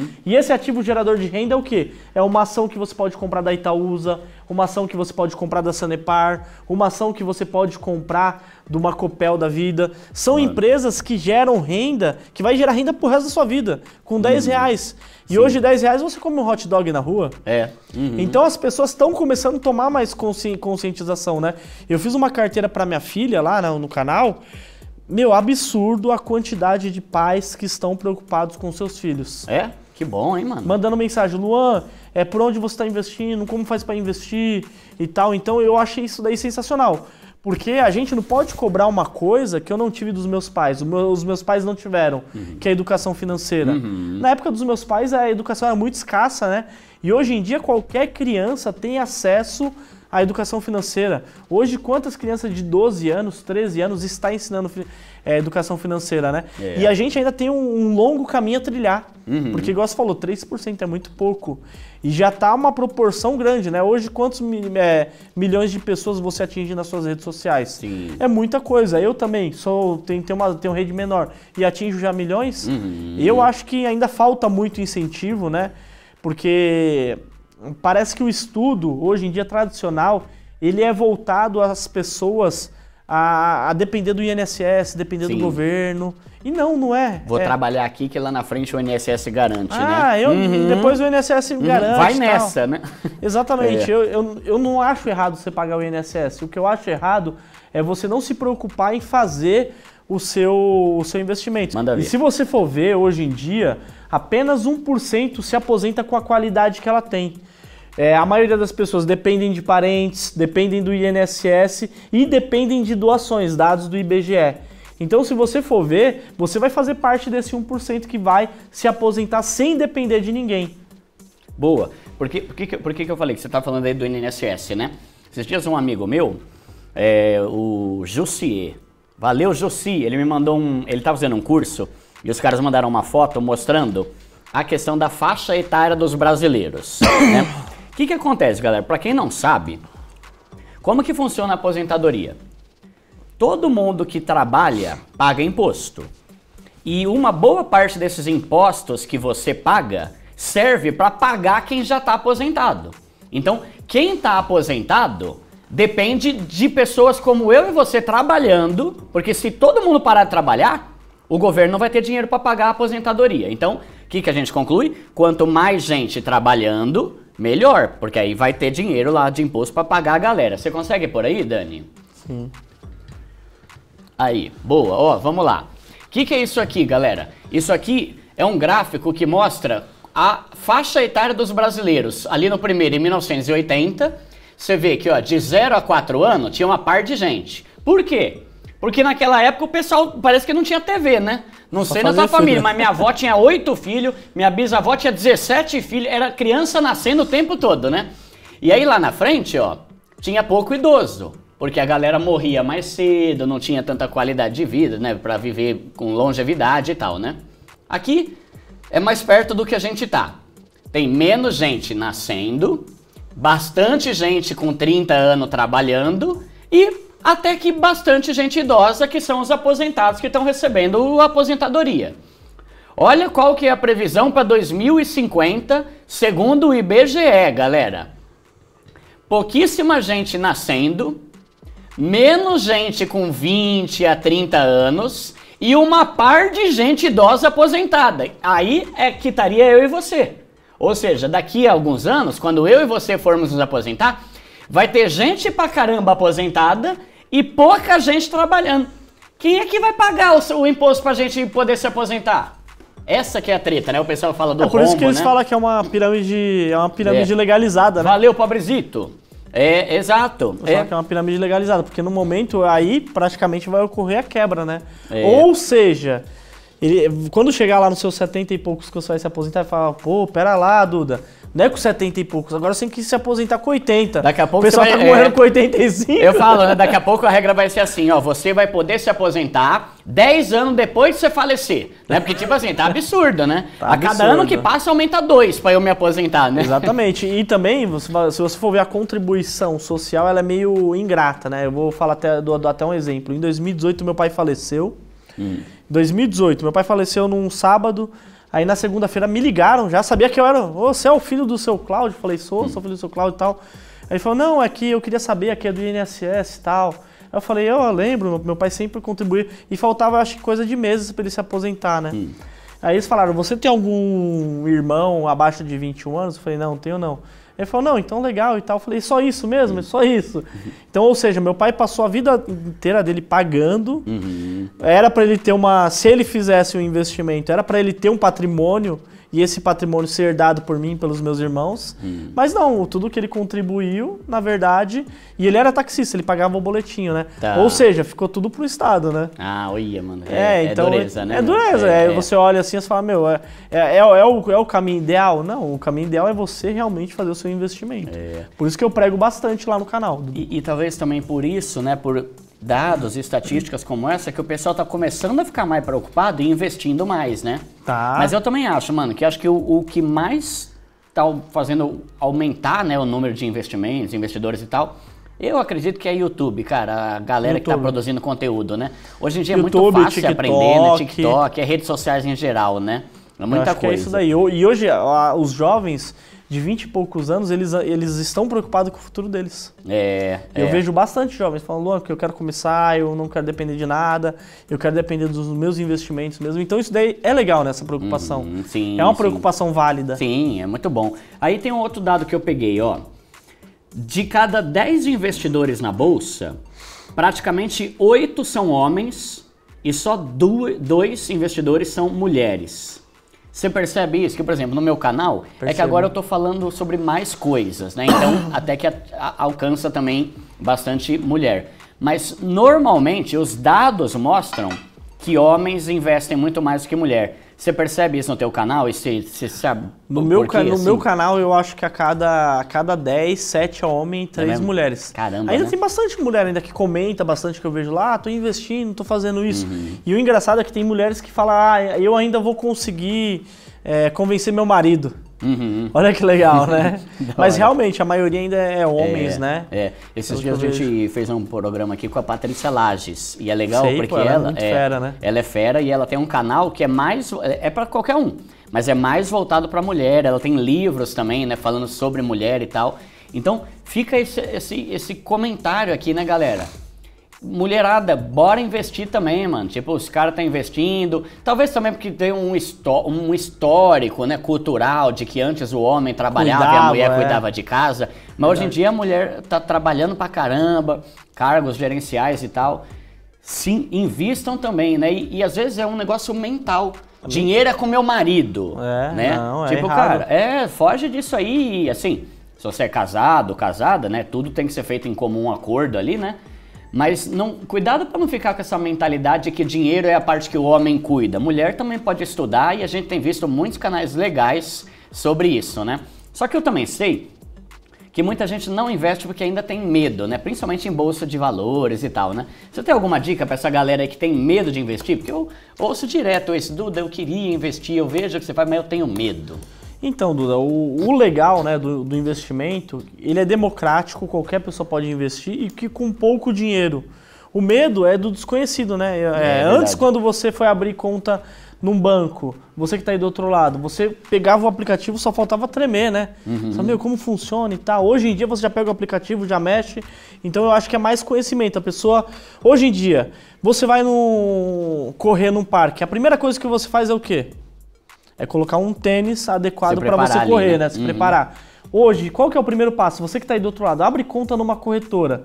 vida. E esse ativo gerador de renda é o quê? É uma ação que você pode comprar da Itaúsa, uma ação que você pode comprar da Sanepar, uma ação que você pode comprar de uma Copel da vida. São Mano. empresas que geram renda, que vai gerar renda pro resto da sua vida, com 10 uhum. reais. E Sim. hoje 10 reais você come um hot dog na rua. É. Uhum. Então as pessoas estão começando a tomar mais consci conscientização, né? Eu fiz uma carteira para minha filha lá no canal meu, absurdo a quantidade de pais que estão preocupados com seus filhos. É? Que bom, hein, mano? Mandando mensagem, Luan, é por onde você está investindo, como faz para investir e tal. Então eu achei isso daí sensacional. Porque a gente não pode cobrar uma coisa que eu não tive dos meus pais, os meus pais não tiveram, uhum. que é a educação financeira. Uhum. Na época dos meus pais, a educação era muito escassa, né? E hoje em dia, qualquer criança tem acesso a educação financeira. Hoje, quantas crianças de 12 anos, 13 anos está ensinando é, educação financeira, né? É. E a gente ainda tem um, um longo caminho a trilhar. Uhum. Porque, igual você falou, 3% é muito pouco. E já está uma proporção grande, né? Hoje, quantos é, milhões de pessoas você atinge nas suas redes sociais? Sim. É muita coisa. Eu também sou tenho, tenho, uma, tenho rede menor e atinjo já milhões. Uhum. Eu acho que ainda falta muito incentivo, né? Porque parece que o estudo, hoje em dia tradicional, ele é voltado às pessoas a, a depender do INSS, depender Sim. do governo. E não, não é. Vou é. trabalhar aqui que lá na frente o INSS garante, né? ah, né? Eu, uhum. depois o INSS uhum. garante. Vai nessa, tal. né? Exatamente. É. Eu, eu, eu não acho errado você pagar o INSS. O que eu acho errado é você não se preocupar em fazer o seu, o seu investimento. Manda ver. E se você for ver, hoje em dia, apenas 1% se aposenta com a qualidade que ela tem. É, a maioria das pessoas dependem de parentes, dependem do INSS e dependem de doações, dados do IBGE. Então, se você for ver, você vai fazer parte desse 1% que vai se aposentar sem depender de ninguém. Boa. Por que, por que, por que, eu falei que você está falando aí do INSS, né? Esses dias um amigo meu, é, o Jussier, valeu Jussi, ele me mandou um... Ele estava fazendo um curso e os caras mandaram uma foto mostrando a questão da faixa etária dos brasileiros, né? O que, que acontece, galera? Para quem não sabe, como que funciona a aposentadoria? Todo mundo que trabalha paga imposto. E uma boa parte desses impostos que você paga serve para pagar quem já está aposentado. Então, quem está aposentado depende de pessoas como eu e você trabalhando, porque se todo mundo parar de trabalhar, o governo não vai ter dinheiro para pagar a aposentadoria. Então, o que, que a gente conclui? Quanto mais gente trabalhando, melhor, porque aí vai ter dinheiro lá de imposto para pagar a galera. Você consegue por aí, Dani? Sim. Aí, boa. Ó, vamos lá. O que, que é isso aqui, galera? Isso aqui é um gráfico que mostra a faixa etária dos brasileiros. Ali no primeiro, em 1980, você vê que ó, de 0 a 4 anos tinha uma par de gente. Por quê? Porque naquela época o pessoal parece que não tinha TV, né? Não sei na sua família, mas minha avó tinha oito filhos, minha bisavó tinha 17 filhos, era criança nascendo o tempo todo, né? E aí lá na frente, ó, tinha pouco idoso, porque a galera morria mais cedo, não tinha tanta qualidade de vida, né, para viver com longevidade e tal, né? Aqui é mais perto do que a gente tá. Tem menos gente nascendo, bastante gente com 30 anos trabalhando e até que bastante gente idosa, que são os aposentados que estão recebendo a aposentadoria. Olha qual que é a previsão para 2050, segundo o IBGE, galera. Pouquíssima gente nascendo, menos gente com 20 a 30 anos e uma par de gente idosa aposentada. Aí é que estaria eu e você. Ou seja, daqui a alguns anos, quando eu e você formos nos aposentar, vai ter gente pra caramba aposentada e pouca gente trabalhando. Quem é que vai pagar o, o imposto para a gente poder se aposentar? Essa que é a treta, né? O pessoal fala do É por rombo, isso que eles né? falam que é uma pirâmide, é uma pirâmide é. legalizada, né? Valeu, pobrezito. É, exato. Só é. que é uma pirâmide legalizada, porque no momento aí praticamente vai ocorrer a quebra, né? É. Ou seja, ele, quando chegar lá nos seus 70 e poucos que você vai se aposentar, vai falar, pô, pera lá, Duda, não é com 70 e poucos, agora você tem que se aposentar com 80. Daqui a pouco o pessoal tá vai, tá morrendo é, com 85. Eu falo, né? Daqui a pouco a regra vai ser assim, ó, você vai poder se aposentar 10 anos depois de você falecer, né? Porque tipo assim, tá absurdo, né? Tá a absurdo. cada ano que passa aumenta dois para eu me aposentar, né? Exatamente. E também, se você for ver a contribuição social, ela é meio ingrata, né? Eu vou falar até do, até um exemplo. Em 2018 meu pai faleceu. Hum. 2018, meu pai faleceu num sábado. Aí na segunda-feira me ligaram, já sabia que eu era. Oh, você é o filho do seu Cláudio? Falei, sou, sou filho do seu Cláudio e tal. Aí ele falou, não, é que eu queria saber, aqui é do INSS e tal. Aí eu falei, eu lembro, meu pai sempre contribuiu. E faltava, acho que coisa de meses para ele se aposentar, né? Hum. Aí eles falaram, você tem algum irmão abaixo de 21 anos? Eu falei, não, tenho não. Ele falou, não, então legal e tal. Eu falei, é só isso mesmo? Uhum. Só isso? Uhum. Então, ou seja, meu pai passou a vida inteira dele pagando. Uhum. Era para ele ter uma... Se ele fizesse um investimento, era para ele ter um patrimônio e esse patrimônio ser dado por mim, pelos meus irmãos. Hum. Mas não, tudo que ele contribuiu, na verdade, e ele era taxista, ele pagava o boletinho, né? Tá. Ou seja, ficou tudo pro Estado, né? Ah, olha, mano. É, é, é então, é dureza, né? É dureza. É, é, é, você olha assim e fala, meu, é, é, é, é, o, é o caminho ideal? Não, o caminho ideal é você realmente fazer o seu investimento. Por isso que eu prego bastante lá no canal. E, e talvez também por isso, né, por dados e estatísticas como essa que o pessoal tá começando a ficar mais preocupado e investindo mais, né? Tá. Mas eu também acho, mano, que acho que o, o que mais tá fazendo aumentar né, o número de investimentos, investidores e tal, eu acredito que é YouTube, cara, a galera tá YouTube. que está produzindo conteúdo, né? Hoje em dia YouTube, é muito fácil TikTok, aprender, né? TikTok, é redes sociais em geral, né? É muita coisa. é isso daí. E hoje os jovens de 20 e poucos anos, eles, eles estão preocupados com o futuro deles. É. Eu é. vejo bastante jovens falando, Luan, que eu quero começar, eu não quero depender de nada, eu quero depender dos meus investimentos mesmo. Então isso daí é legal nessa né, preocupação. Hum, sim. É uma preocupação sim. válida. Sim, é muito bom. Aí tem um outro dado que eu peguei, ó. De cada 10 investidores na bolsa, praticamente 8 são homens e só dois investidores são mulheres. Você percebe isso? Que, por exemplo, no meu canal, Percebo. é que agora eu tô falando sobre mais coisas, né? Então, até que a, a, alcança também bastante mulher. Mas, normalmente, os dados mostram que homens investem muito mais do que mulher. Você percebe isso no teu canal? E se, se, se no meu, no assim? meu canal, eu acho que a cada, a cada 10, 7 homens, 3 é, é mulheres. Caramba, Ainda né? tem bastante mulher ainda que comenta bastante que eu vejo lá, ah, tô investindo, tô fazendo isso. Uhum. E o engraçado é que tem mulheres que falam, ah, eu ainda vou conseguir é, convencer meu marido. Uhum. Olha que legal, né? Mas realmente, a maioria ainda é, é homens, é, né? É. Esses então, dias a gente fez um programa aqui com a Patrícia Lages. E é legal Sei, porque pô, ela, é ela, é, é fera, né? ela é fera e ela tem um canal que é mais. É, é para qualquer um, mas é mais voltado para mulher. Ela tem livros também, né? Falando sobre mulher e tal. Então, fica esse, esse, esse comentário aqui, né, galera? mulherada, bora investir também, mano. Tipo, os caras tá investindo. Talvez também porque tem um, um histórico, né, cultural de que antes o homem trabalhava cuidava, e a mulher é. cuidava de casa. Mas hoje em dia a mulher tá trabalhando pra caramba, cargos gerenciais e tal. Sim, invistam também, né? E, e às vezes é um negócio mental. Dinheiro é com meu marido, é, né? Não, é tipo, errado. cara, é, foge disso aí, assim. Se você é casado, casada, né? Tudo tem que ser feito em comum acordo ali, né? Mas não, cuidado para não ficar com essa mentalidade de que dinheiro é a parte que o homem cuida. Mulher também pode estudar e a gente tem visto muitos canais legais sobre isso, né? Só que eu também sei que muita gente não investe porque ainda tem medo, né? Principalmente em bolsa de valores e tal, né? Você tem alguma dica para essa galera aí que tem medo de investir? Porque eu ouço direto esse, Duda, eu queria investir, eu vejo que você faz, mas eu tenho medo. Então, Duda, o, o legal né, do, do, investimento, ele é democrático, qualquer pessoa pode investir e que com pouco dinheiro. O medo é do desconhecido, né? É, é, é antes, quando você foi abrir conta num banco, você que está aí do outro lado, você pegava o aplicativo, só faltava tremer, né? Uhum. Sabe, como funciona e tal. Hoje em dia você já pega o aplicativo, já mexe. Então eu acho que é mais conhecimento. A pessoa, hoje em dia, você vai no correr num parque, a primeira coisa que você faz é o quê? É colocar um tênis adequado para você ali, correr, né? né? Se uhum. preparar. Hoje, qual que é o primeiro passo? Você que está aí do outro lado, abre conta numa corretora.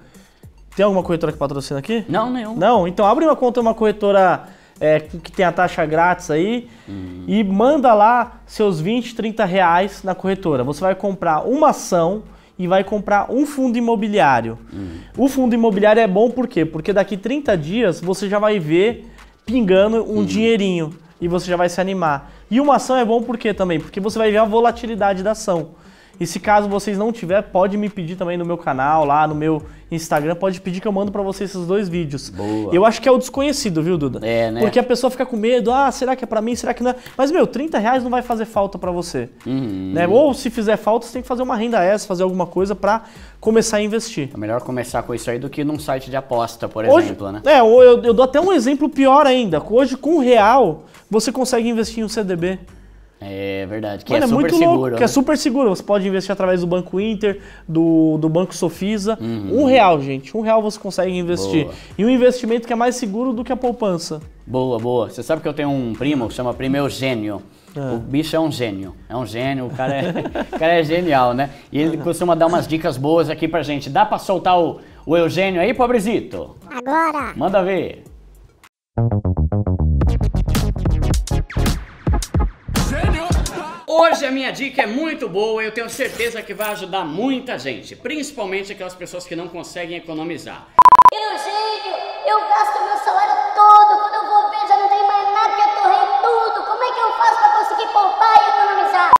Tem alguma corretora que patrocina aqui? Não, nenhum. Não? Então abre uma conta numa corretora é, que tem a taxa grátis aí uhum. e manda lá seus 20, 30 reais na corretora. Você vai comprar uma ação e vai comprar um fundo imobiliário. Uhum. O fundo imobiliário é bom por quê? Porque daqui 30 dias você já vai ver pingando um uhum. dinheirinho e você já vai se animar. E uma ação é bom por quê também? Porque você vai ver a volatilidade da ação. E se caso vocês não tiver, pode me pedir também no meu canal, lá no meu Instagram, pode pedir que eu mando para vocês esses dois vídeos. Boa. Eu acho que é o desconhecido, viu, Duda? É, né? Porque a pessoa fica com medo, ah, será que é para mim, será que não é? Mas, meu, 30 reais não vai fazer falta para você. Uhum. Né? Ou se fizer falta, você tem que fazer uma renda extra, fazer alguma coisa para começar a investir. É melhor começar com isso aí do que num site de aposta, por Hoje, exemplo, né? É, eu, eu dou até um exemplo pior ainda. Hoje, com um real, você consegue investir em um CDB. É verdade, que é Mano, é, é muito seguro. Louco, né? Que é né? super seguro. Você pode investir através do Banco Inter, do, do Banco Sofisa. Uhum. Um real, gente. Um real você consegue investir. Boa. E um investimento que é mais seguro do que a poupança. Boa, boa. Você sabe que eu tenho um primo que chama Primo Eugênio. É. O bicho é um gênio. É um gênio, o cara é, o cara é genial, né? E ele costuma dar umas dicas boas aqui pra gente. Dá pra soltar o, o Eugênio aí, pobrezito? Agora! Manda ver! Hoje a minha dica é muito boa, e eu tenho certeza que vai ajudar muita gente, principalmente aquelas pessoas que não conseguem economizar. gênio, eu gasto meu salário todo, quando eu vou ver já não tem mais nada que eu torrei tudo, como é que eu faço para conseguir poupar e economizar?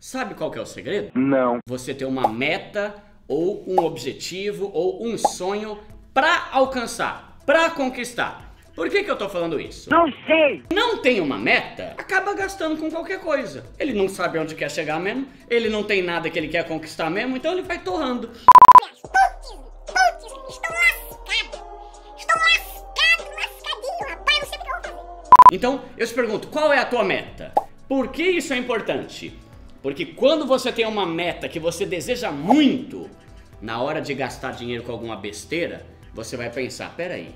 Sabe qual que é o segredo? Não. Você tem uma meta ou um objetivo ou um sonho para alcançar, para conquistar. Por que, que eu tô falando isso? Não sei. Não tem uma meta, acaba gastando com qualquer coisa. Ele não sabe onde quer chegar mesmo, ele não tem nada que ele quer conquistar mesmo, então ele vai torrando. Então, eu te pergunto, qual é a tua meta? Por que isso é importante? Porque quando você tem uma meta que você deseja muito, na hora de gastar dinheiro com alguma besteira, você vai pensar, peraí,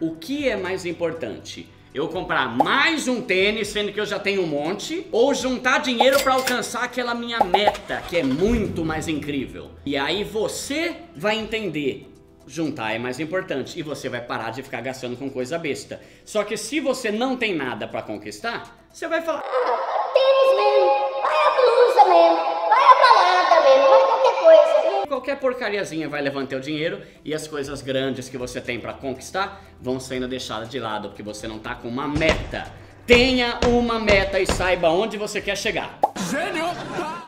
o que é mais importante? Eu comprar mais um tênis, sendo que eu já tenho um monte, ou juntar dinheiro para alcançar aquela minha meta, que é muito mais incrível. E aí você vai entender juntar é mais importante e você vai parar de ficar gastando com coisa besta. Só que se você não tem nada para conquistar, você vai falar: ah, "Tênis mesmo". Qualquer porcariazinha vai levantar o dinheiro e as coisas grandes que você tem para conquistar vão sendo deixadas de lado, porque você não tá com uma meta. Tenha uma meta e saiba onde você quer chegar. Gênio! Tá?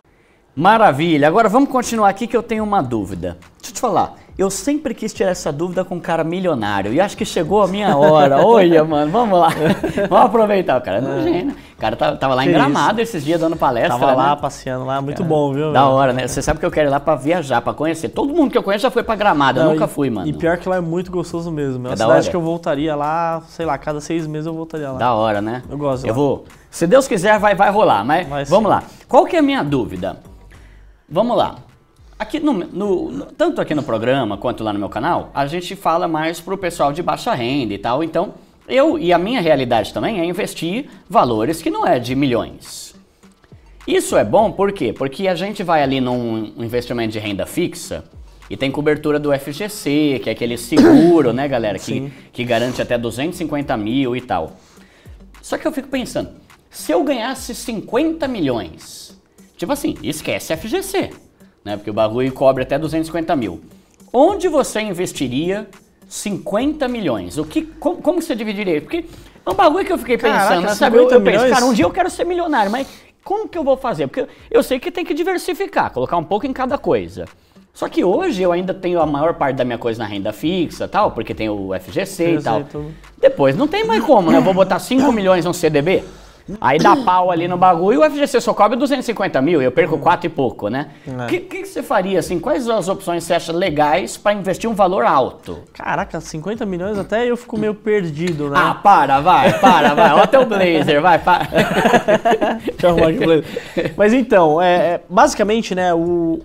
Maravilha, agora vamos continuar aqui que eu tenho uma dúvida. Deixa eu te falar, eu sempre quis tirar essa dúvida com um cara milionário. E acho que chegou a minha hora. Olha, mano, vamos lá. Vamos aproveitar. O cara é gênio. O cara tá, tava lá que em Gramado isso? esses dias dando palestra. Tava né? lá passeando lá, muito cara, bom, viu? Da hora, né? Você sabe que eu quero ir lá pra viajar, pra conhecer. Todo mundo que eu conheço já foi pra Gramado. Não, eu nunca e, fui, mano. E pior que lá é muito gostoso mesmo. É, é uma cidade que eu voltaria lá, sei lá, cada seis meses eu voltaria lá. Da hora, né? Eu gosto. Eu lá. vou. Se Deus quiser, vai, vai rolar. Mas vai, vamos lá. Qual que é a minha dúvida? Vamos lá. Aqui no, no, no, tanto aqui no programa quanto lá no meu canal, a gente fala mais para o pessoal de baixa renda e tal. Então, eu e a minha realidade também é investir valores que não é de milhões. Isso é bom por quê? Porque a gente vai ali num investimento de renda fixa e tem cobertura do FGC, que é aquele seguro, né, galera, que, que garante até 250 mil e tal. Só que eu fico pensando, se eu ganhasse 50 milhões, tipo assim, esquece FGC né? Porque o bagulho cobre até 250 mil. Onde você investiria 50 milhões? O que, como, como você dividiria? Porque é um bagulho que eu fiquei Caraca, pensando, sabe? Eu, eu penso, cara, um dia eu quero ser milionário, mas como que eu vou fazer? Porque eu sei que tem que diversificar, colocar um pouco em cada coisa. Só que hoje eu ainda tenho a maior parte da minha coisa na renda fixa tal, porque tem o FGC e tal. Tudo. Depois não tem mais como, né? Eu vou botar 5 milhões num CDB? Aí dá pau ali no bagulho e o FGC só cobre 250 mil, eu perco quatro e pouco, né? O é. que, que você faria, assim? Quais as opções você acha legais para investir um valor alto? Caraca, 50 milhões até eu fico meio perdido, né? Ah, para, vai, para, vai. Olha até o blazer, vai, para. Deixa eu arrumar aqui o blazer. Mas então, é, é basicamente, né, o,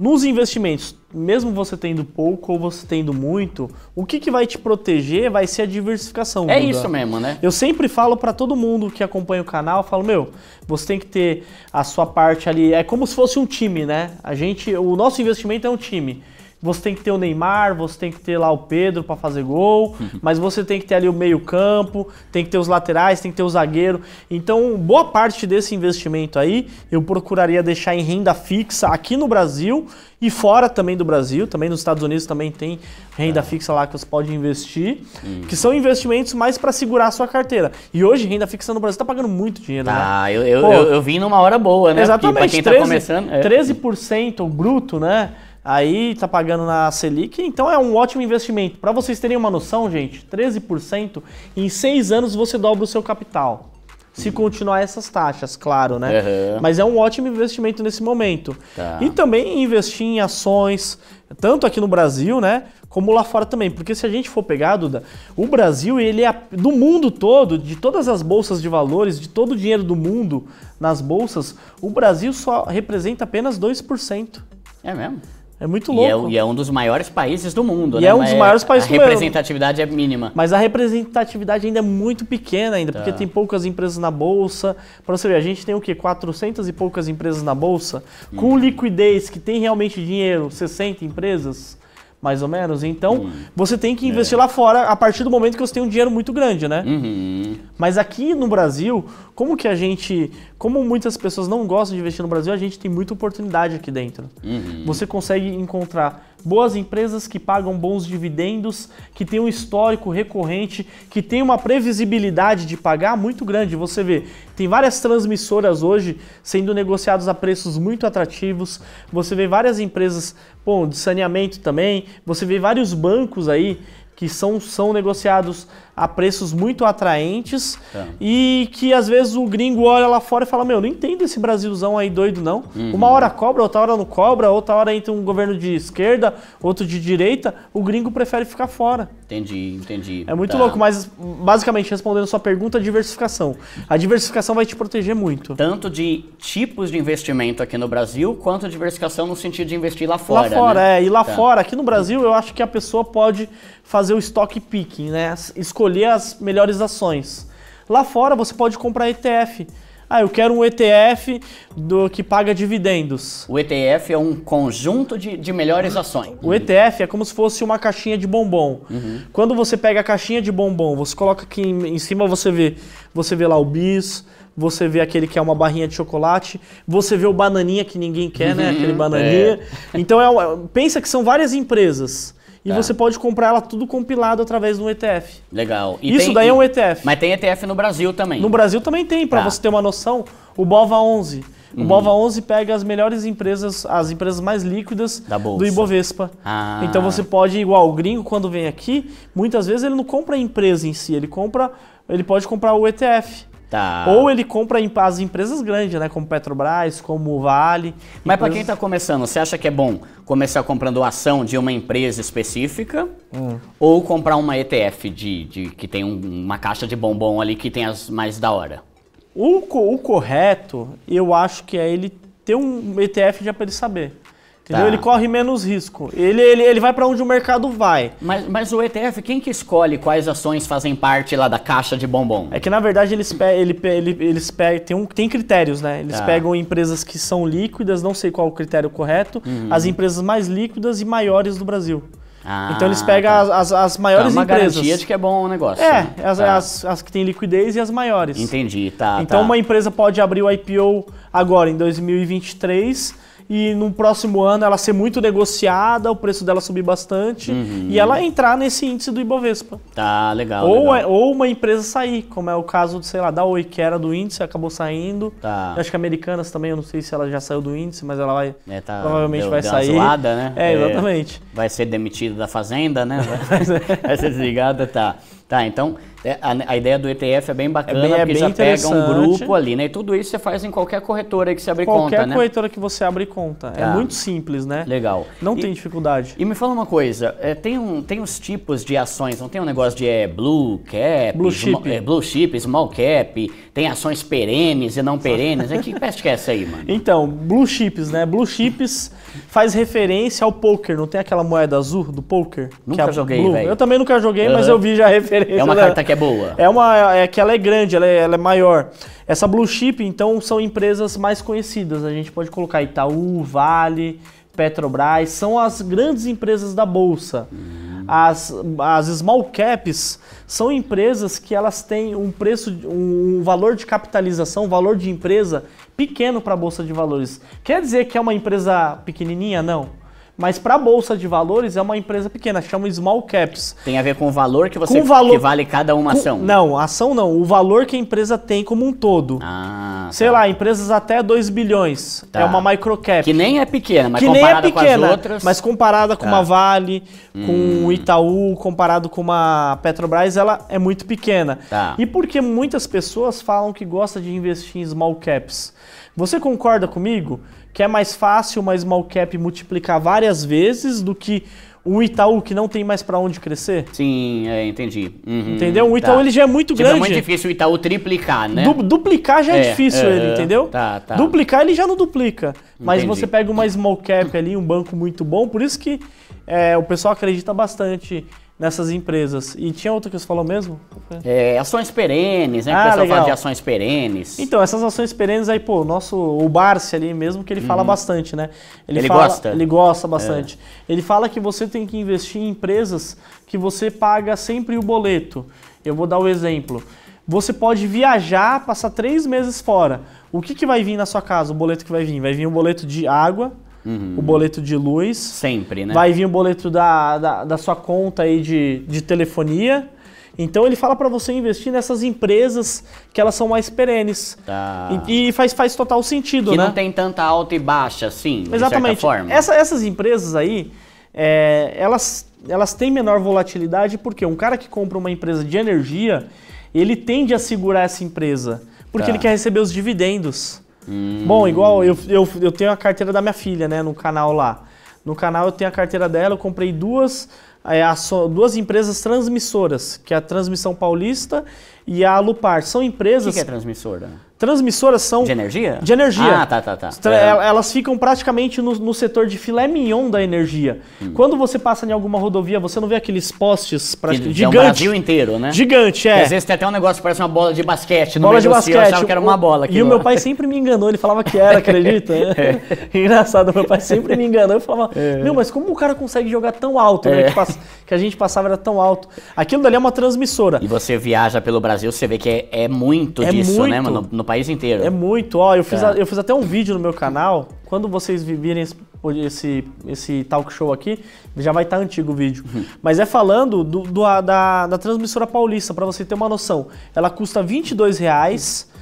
nos investimentos, mesmo você tendo pouco ou você tendo muito, o que, que vai te proteger vai ser a diversificação. É isso mesmo, né? Eu sempre falo para todo mundo que acompanha o canal, falo, meu, você tem que ter a sua parte ali, é como se fosse um time, né? A gente, o nosso investimento é um time você tem que ter o Neymar, você tem que ter lá o Pedro para fazer gol, mas você tem que ter ali o meio-campo, tem que ter os laterais, tem que ter o zagueiro. Então, boa parte desse investimento aí eu procuraria deixar em renda fixa aqui no Brasil e fora também do Brasil, também nos Estados Unidos também tem renda é. fixa lá que você pode investir, uhum. que são investimentos mais para segurar a sua carteira. E hoje renda fixa no Brasil está pagando muito dinheiro, né? ah, né? Eu, eu, eu, eu vim numa hora boa, né? Exatamente. Para quem 13, tá começando, é. 13% bruto, né? aí está pagando na Selic, então é um ótimo investimento. Para vocês terem uma noção, gente, 13% em seis anos você dobra o seu capital. Se uhum. continuar essas taxas, claro, né? Uhum. Mas é um ótimo investimento nesse momento. Tá. E também investir em ações, tanto aqui no Brasil, né? Como lá fora também. Porque se a gente for pegar, Duda, o Brasil, ele é do mundo todo, de todas as bolsas de valores, de todo o dinheiro do mundo nas bolsas, o Brasil só representa apenas 2%. É mesmo? É muito louco. E é, e é, um dos maiores países do mundo, e né? é um dos maiores países do mundo. A representatividade é mínima. Mas a representatividade ainda é muito pequena ainda, tá. porque tem poucas empresas na bolsa. Para você ver, a gente tem o quê? 400 e poucas empresas na bolsa, hum. com uhum. liquidez que tem realmente dinheiro, 60 empresas mais ou menos. Então, hum. você tem que investir é. lá fora a partir do momento que você tem um dinheiro muito grande, né? Uhum. Mas aqui no Brasil, como que a gente como muitas pessoas não gostam de investir no Brasil, a gente tem muita oportunidade aqui dentro. Uhum. Você consegue encontrar boas empresas que pagam bons dividendos, que tem um histórico recorrente, que tem uma previsibilidade de pagar muito grande. Você vê, tem várias transmissoras hoje sendo negociadas a preços muito atrativos. Você vê várias empresas, bom, de saneamento também. Você vê vários bancos aí que são, são negociados a preços muito atraentes é. e que às vezes o gringo olha lá fora e fala: Meu, não entendo esse Brasilzão aí doido, não. Uhum. Uma hora cobra, outra hora não cobra, outra hora entra um governo de esquerda, outro de direita. O gringo prefere ficar fora. Entendi, entendi. É muito tá. louco, mas basicamente respondendo sua pergunta, a diversificação. A diversificação vai te proteger muito. Tanto de tipos de investimento aqui no Brasil, quanto diversificação no sentido de investir lá fora. Lá fora, né? é. E lá tá. fora, aqui no Brasil, eu acho que a pessoa pode fazer o stock picking, né? Escolher escolher as melhores ações. Lá fora você pode comprar ETF. Ah, eu quero um ETF do que paga dividendos. O ETF é um conjunto de, de melhores ações. O ETF é como se fosse uma caixinha de bombom. Uhum. Quando você pega a caixinha de bombom, você coloca aqui em, em cima, você vê, você vê lá o bis, você vê aquele que é uma barrinha de chocolate, você vê o bananinha que ninguém quer, né? uhum, né? Aquele é. bananinha. É. Então é, pensa que são várias empresas. E tá. você pode comprar ela tudo compilado através de um ETF. Legal. E Isso tem, daí é um ETF. Mas tem ETF no Brasil também. No Brasil também tem, para tá. você ter uma noção, o BOVA11. O uhum. BOVA11 pega as melhores empresas, as empresas mais líquidas do Ibovespa. Ah. Então você pode, igual o gringo, quando vem aqui, muitas vezes ele não compra a empresa em si, ele compra, ele pode comprar o ETF. Tá. Ou ele compra as empresas grandes, né? Como Petrobras, como Vale. Mas para quem está começando, você acha que é bom começar comprando ação de uma empresa específica hum. ou comprar uma ETF de, de que tem um, uma caixa de bombom ali que tem as mais da hora? O, o correto, eu acho que é ele ter um ETF já para ele saber. Entendeu? Tá. Ele corre menos risco. Ele, ele, ele vai para onde o mercado vai. Mas, mas o ETF, quem que escolhe quais ações fazem parte lá da caixa de bombom? É que na verdade eles, pe ele, ele, eles pegam tem, um, tem critérios, né? Eles tá. pegam empresas que são líquidas, não sei qual o critério correto, uhum. as empresas mais líquidas e maiores do Brasil. Ah, então eles pegam tá. as, as, as, maiores então, uma empresas. garantia de que é bom o negócio. É, né? as, tá. as, as, que têm liquidez e as maiores. Entendi, tá. Então tá. uma empresa pode abrir o IPO agora em 2023 e no próximo ano ela ser muito negociada, o preço dela subir bastante uhum. e ela uhum. entrar nesse índice do Ibovespa. Tá, legal. Ou, legal. É, ou uma empresa sair, como é o caso, de, sei lá, da Oi, que era do índice, acabou saindo. Tá. Eu acho que Americanas também, eu não sei se ela já saiu do índice, mas ela vai. É, tá, provavelmente deu, vai deu sair. Zoada, né? É, é. exatamente. É, vai ser demitida da fazenda, né? Vai, vai ser desligada, tá. Tá, então é, a, a, ideia do ETF é bem bacana, é bem, é, é porque já pega um grupo ali, né? E tudo isso você faz em qualquer corretora que você abre qualquer conta, Qualquer né? corretora que você abre conta. É tá. É muito simples, né? Legal. Não e, tem dificuldade. E me fala uma coisa, é, tem, um, tem os tipos de ações, não tem um negócio de é, blue cap, blue chip. Small, é, blue chip, small cap, tem ações perenes e não perenes. é, que peste que é essa aí, mano? Então, blue chips, né? Blue chips faz referência ao poker, não tem aquela moeda azul do poker? Nunca é joguei, velho. Eu também nunca joguei, uhum. mas eu vi já referência diferença. É uma né? carta que é boa. É uma é que ela é grande, ela é, ela é maior. Essa Blue Chip, então, são empresas mais conhecidas. A gente pode colocar Itaú, Vale, Petrobras, são as grandes empresas da bolsa. Uhum. As, as small caps são empresas que elas têm um preço, um valor de capitalização, um valor de empresa pequeno para a bolsa de valores. Quer dizer que é uma empresa pequenininha? Não. Mas para a bolsa de valores é uma empresa pequena, chama small caps. Tem a ver com o valor que você valor, que vale cada uma ação. Com, não, ação não, o valor que a empresa tem como um todo. Ah, tá. Sei tá. lá, empresas até 2 bilhões, tá. é uma micro cap. Que nem é pequena, mas que comparada nem é pequena, com as outras. Mas comparada com tá. uma Vale, com hum. Itaú, comparado com uma Petrobras, ela é muito pequena. Tá. E porque muitas pessoas falam que gosta de investir em small caps. Você concorda comigo? que é mais fácil uma small cap multiplicar várias vezes do que um Itaú que não tem mais para onde crescer? Sim, é, entendi. Uhum, entendeu? O Itaú tá. ele já é muito tipo, grande. É muito difícil o Itaú triplicar, né? Du duplicar já é, é difícil é, ele, entendeu? Tá, tá. Duplicar ele já não duplica. Mas você pega uma small cap ali, um banco muito bom, por isso que é, o pessoal acredita bastante nessas empresas. E tinha outra que você falou mesmo? É, ações perenes, né? Ah, o pessoal legal. fala de ações perenes. Então, essas ações perenes aí, pô, o nosso, o Barsi ali mesmo, que ele fala uhum. bastante, né? Ele, ele fala, gosta. Ele gosta é. bastante. É. Ele fala que você tem que investir em empresas que você paga sempre o boleto. Eu vou dar o um exemplo. Você pode viajar, passar três meses fora. O que, que vai vir na sua casa, o boleto que vai vir? Vai vir um boleto de água, Uhum. O boleto de luz. Sempre, né? Vai vir o boleto da, da, da sua conta aí de, de telefonia. Então ele fala para você investir nessas empresas que elas são mais perenes. Tá. E, e, faz, faz total sentido, que né? Que não tem tanta alta e baixa, assim Exatamente. Essa, essas empresas aí, é, elas, elas têm menor volatilidade porque um cara que compra uma empresa de energia, ele tende a segurar essa empresa porque tá. ele quer receber os dividendos. Hum. Bom, igual eu, eu, eu tenho a carteira da minha filha, né, no canal lá. No canal eu tenho a carteira dela, eu comprei duas, é, duas empresas transmissoras, que é a Transmissão Paulista e a Alupar. São empresas. O que, que é transmissora? Transmissoras são. De energia? De energia. Ah, tá, tá, tá. tá. É, elas ficam praticamente no, no setor de filé mignon da energia. Hum. Quando você passa em alguma rodovia, você não vê aqueles postes praticamente. Gigante. É o Brasil inteiro, né? Gigante, é. às vezes tem até um negócio que parece uma bola de basquete. No bola de basquete. Eu achava que era uma bola. E o meu pai sempre me enganou, ele falava que era, acredita? é. Engraçado, meu pai sempre me enganou. Eu falava, é. meu, mas como o cara consegue jogar tão alto, né? É. Que, a gente passava era tão alto. Aquilo dali é uma transmissora. E você viaja pelo Brasil Brasil você vê que é, é muito é disso, né, muito, né, mano? No, no, país inteiro. É muito. Ó, eu fiz, é. a, eu fiz até um vídeo no meu canal. Quando vocês virem esse, esse, esse talk show aqui, já vai estar tá antigo o vídeo. Uhum. Mas é falando do, do a, da, da transmissora paulista, para você ter uma noção. Ela custa 22 reais. Uhum.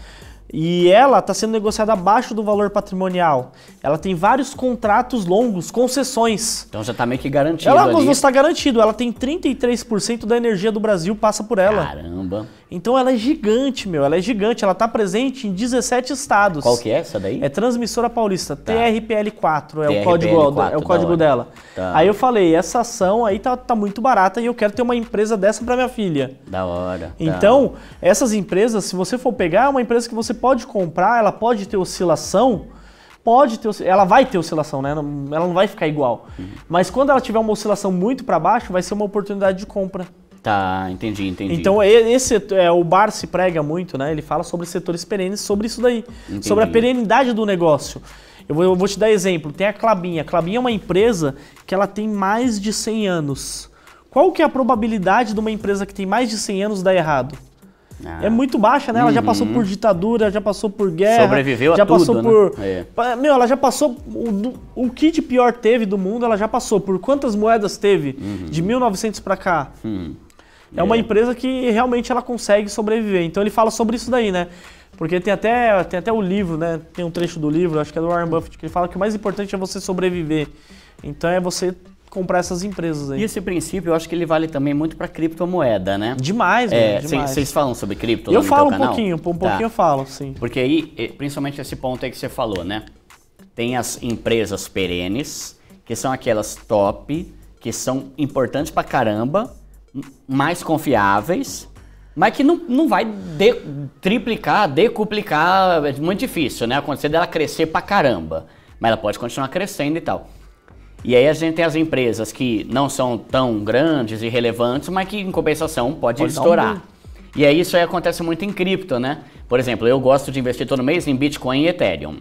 E ela está sendo negociada abaixo do valor patrimonial ela tem vários contratos longos, concessões. Então já está meio que garantido. Ela ali. não está garantido, ela tem 33% da energia do Brasil passa por ela. Caramba. Então ela é gigante, meu, ela é gigante, ela está presente em 17 estados. Qual que é essa daí? É Transmissora Paulista, tá. TRPL4 é, TRPL4, o código, 4, é o código é dela. Tá. Aí eu falei, essa ação aí tá, tá muito barata e eu quero ter uma empresa dessa para minha filha. Da hora. Tá. Então, tá. essas empresas, se você for pegar, é uma empresa que você pode comprar, ela pode ter oscilação, pode ter, ela vai ter oscilação, né? Ela não vai ficar igual. Uhum. Mas quando ela tiver uma oscilação muito para baixo, vai ser uma oportunidade de compra. Tá, entendi, entendi. Então esse é o Bar se prega muito, né? Ele fala sobre setores perenes, sobre isso daí, entendi. sobre a perenidade do negócio. Eu vou, eu vou te dar exemplo. Tem a Clabinha. A Clabinha é uma empresa que ela tem mais de 100 anos. Qual que é a probabilidade de uma empresa que tem mais de 100 anos dar errado? É ah. É muito baixa, né? Ela uhum. já passou por uhum. ditadura, já passou por guerra. Sobreviveu a já tudo, passou né? por. É. Meu, ela já passou. O, o que de pior teve do mundo, ela já passou. Por quantas moedas teve uhum. de 1900 para cá? Uhum. É uma é. empresa que realmente ela consegue sobreviver. Então ele fala sobre isso daí, né? Porque tem até, tem até o livro, né? Tem um trecho do livro, acho que é do Warren Buffett, que ele fala que o mais importante é você sobreviver. Então é você comprar essas empresas aí. E esse princípio, eu acho que ele vale também muito para criptomoeda, né? Demais, né? Vocês falam sobre cripto? Eu falo um canal? pouquinho, um tá. pouquinho tá. eu falo, sim. Porque aí, principalmente esse ponto aí que você falou, né? Tem as empresas perenes, que são aquelas top, que são importantes pra caramba, mais confiáveis, mas que não, não vai de, triplicar, decuplicar, é muito difícil, né? Acontecer dela crescer pra caramba. Mas ela pode continuar crescendo e tal. E aí a gente tem as empresas que não são tão grandes e relevantes, mas que em compensação pode, pode estourar. Um... E aí isso aí acontece muito em cripto, né? Por exemplo, eu gosto de investir todo mês em Bitcoin e Ethereum.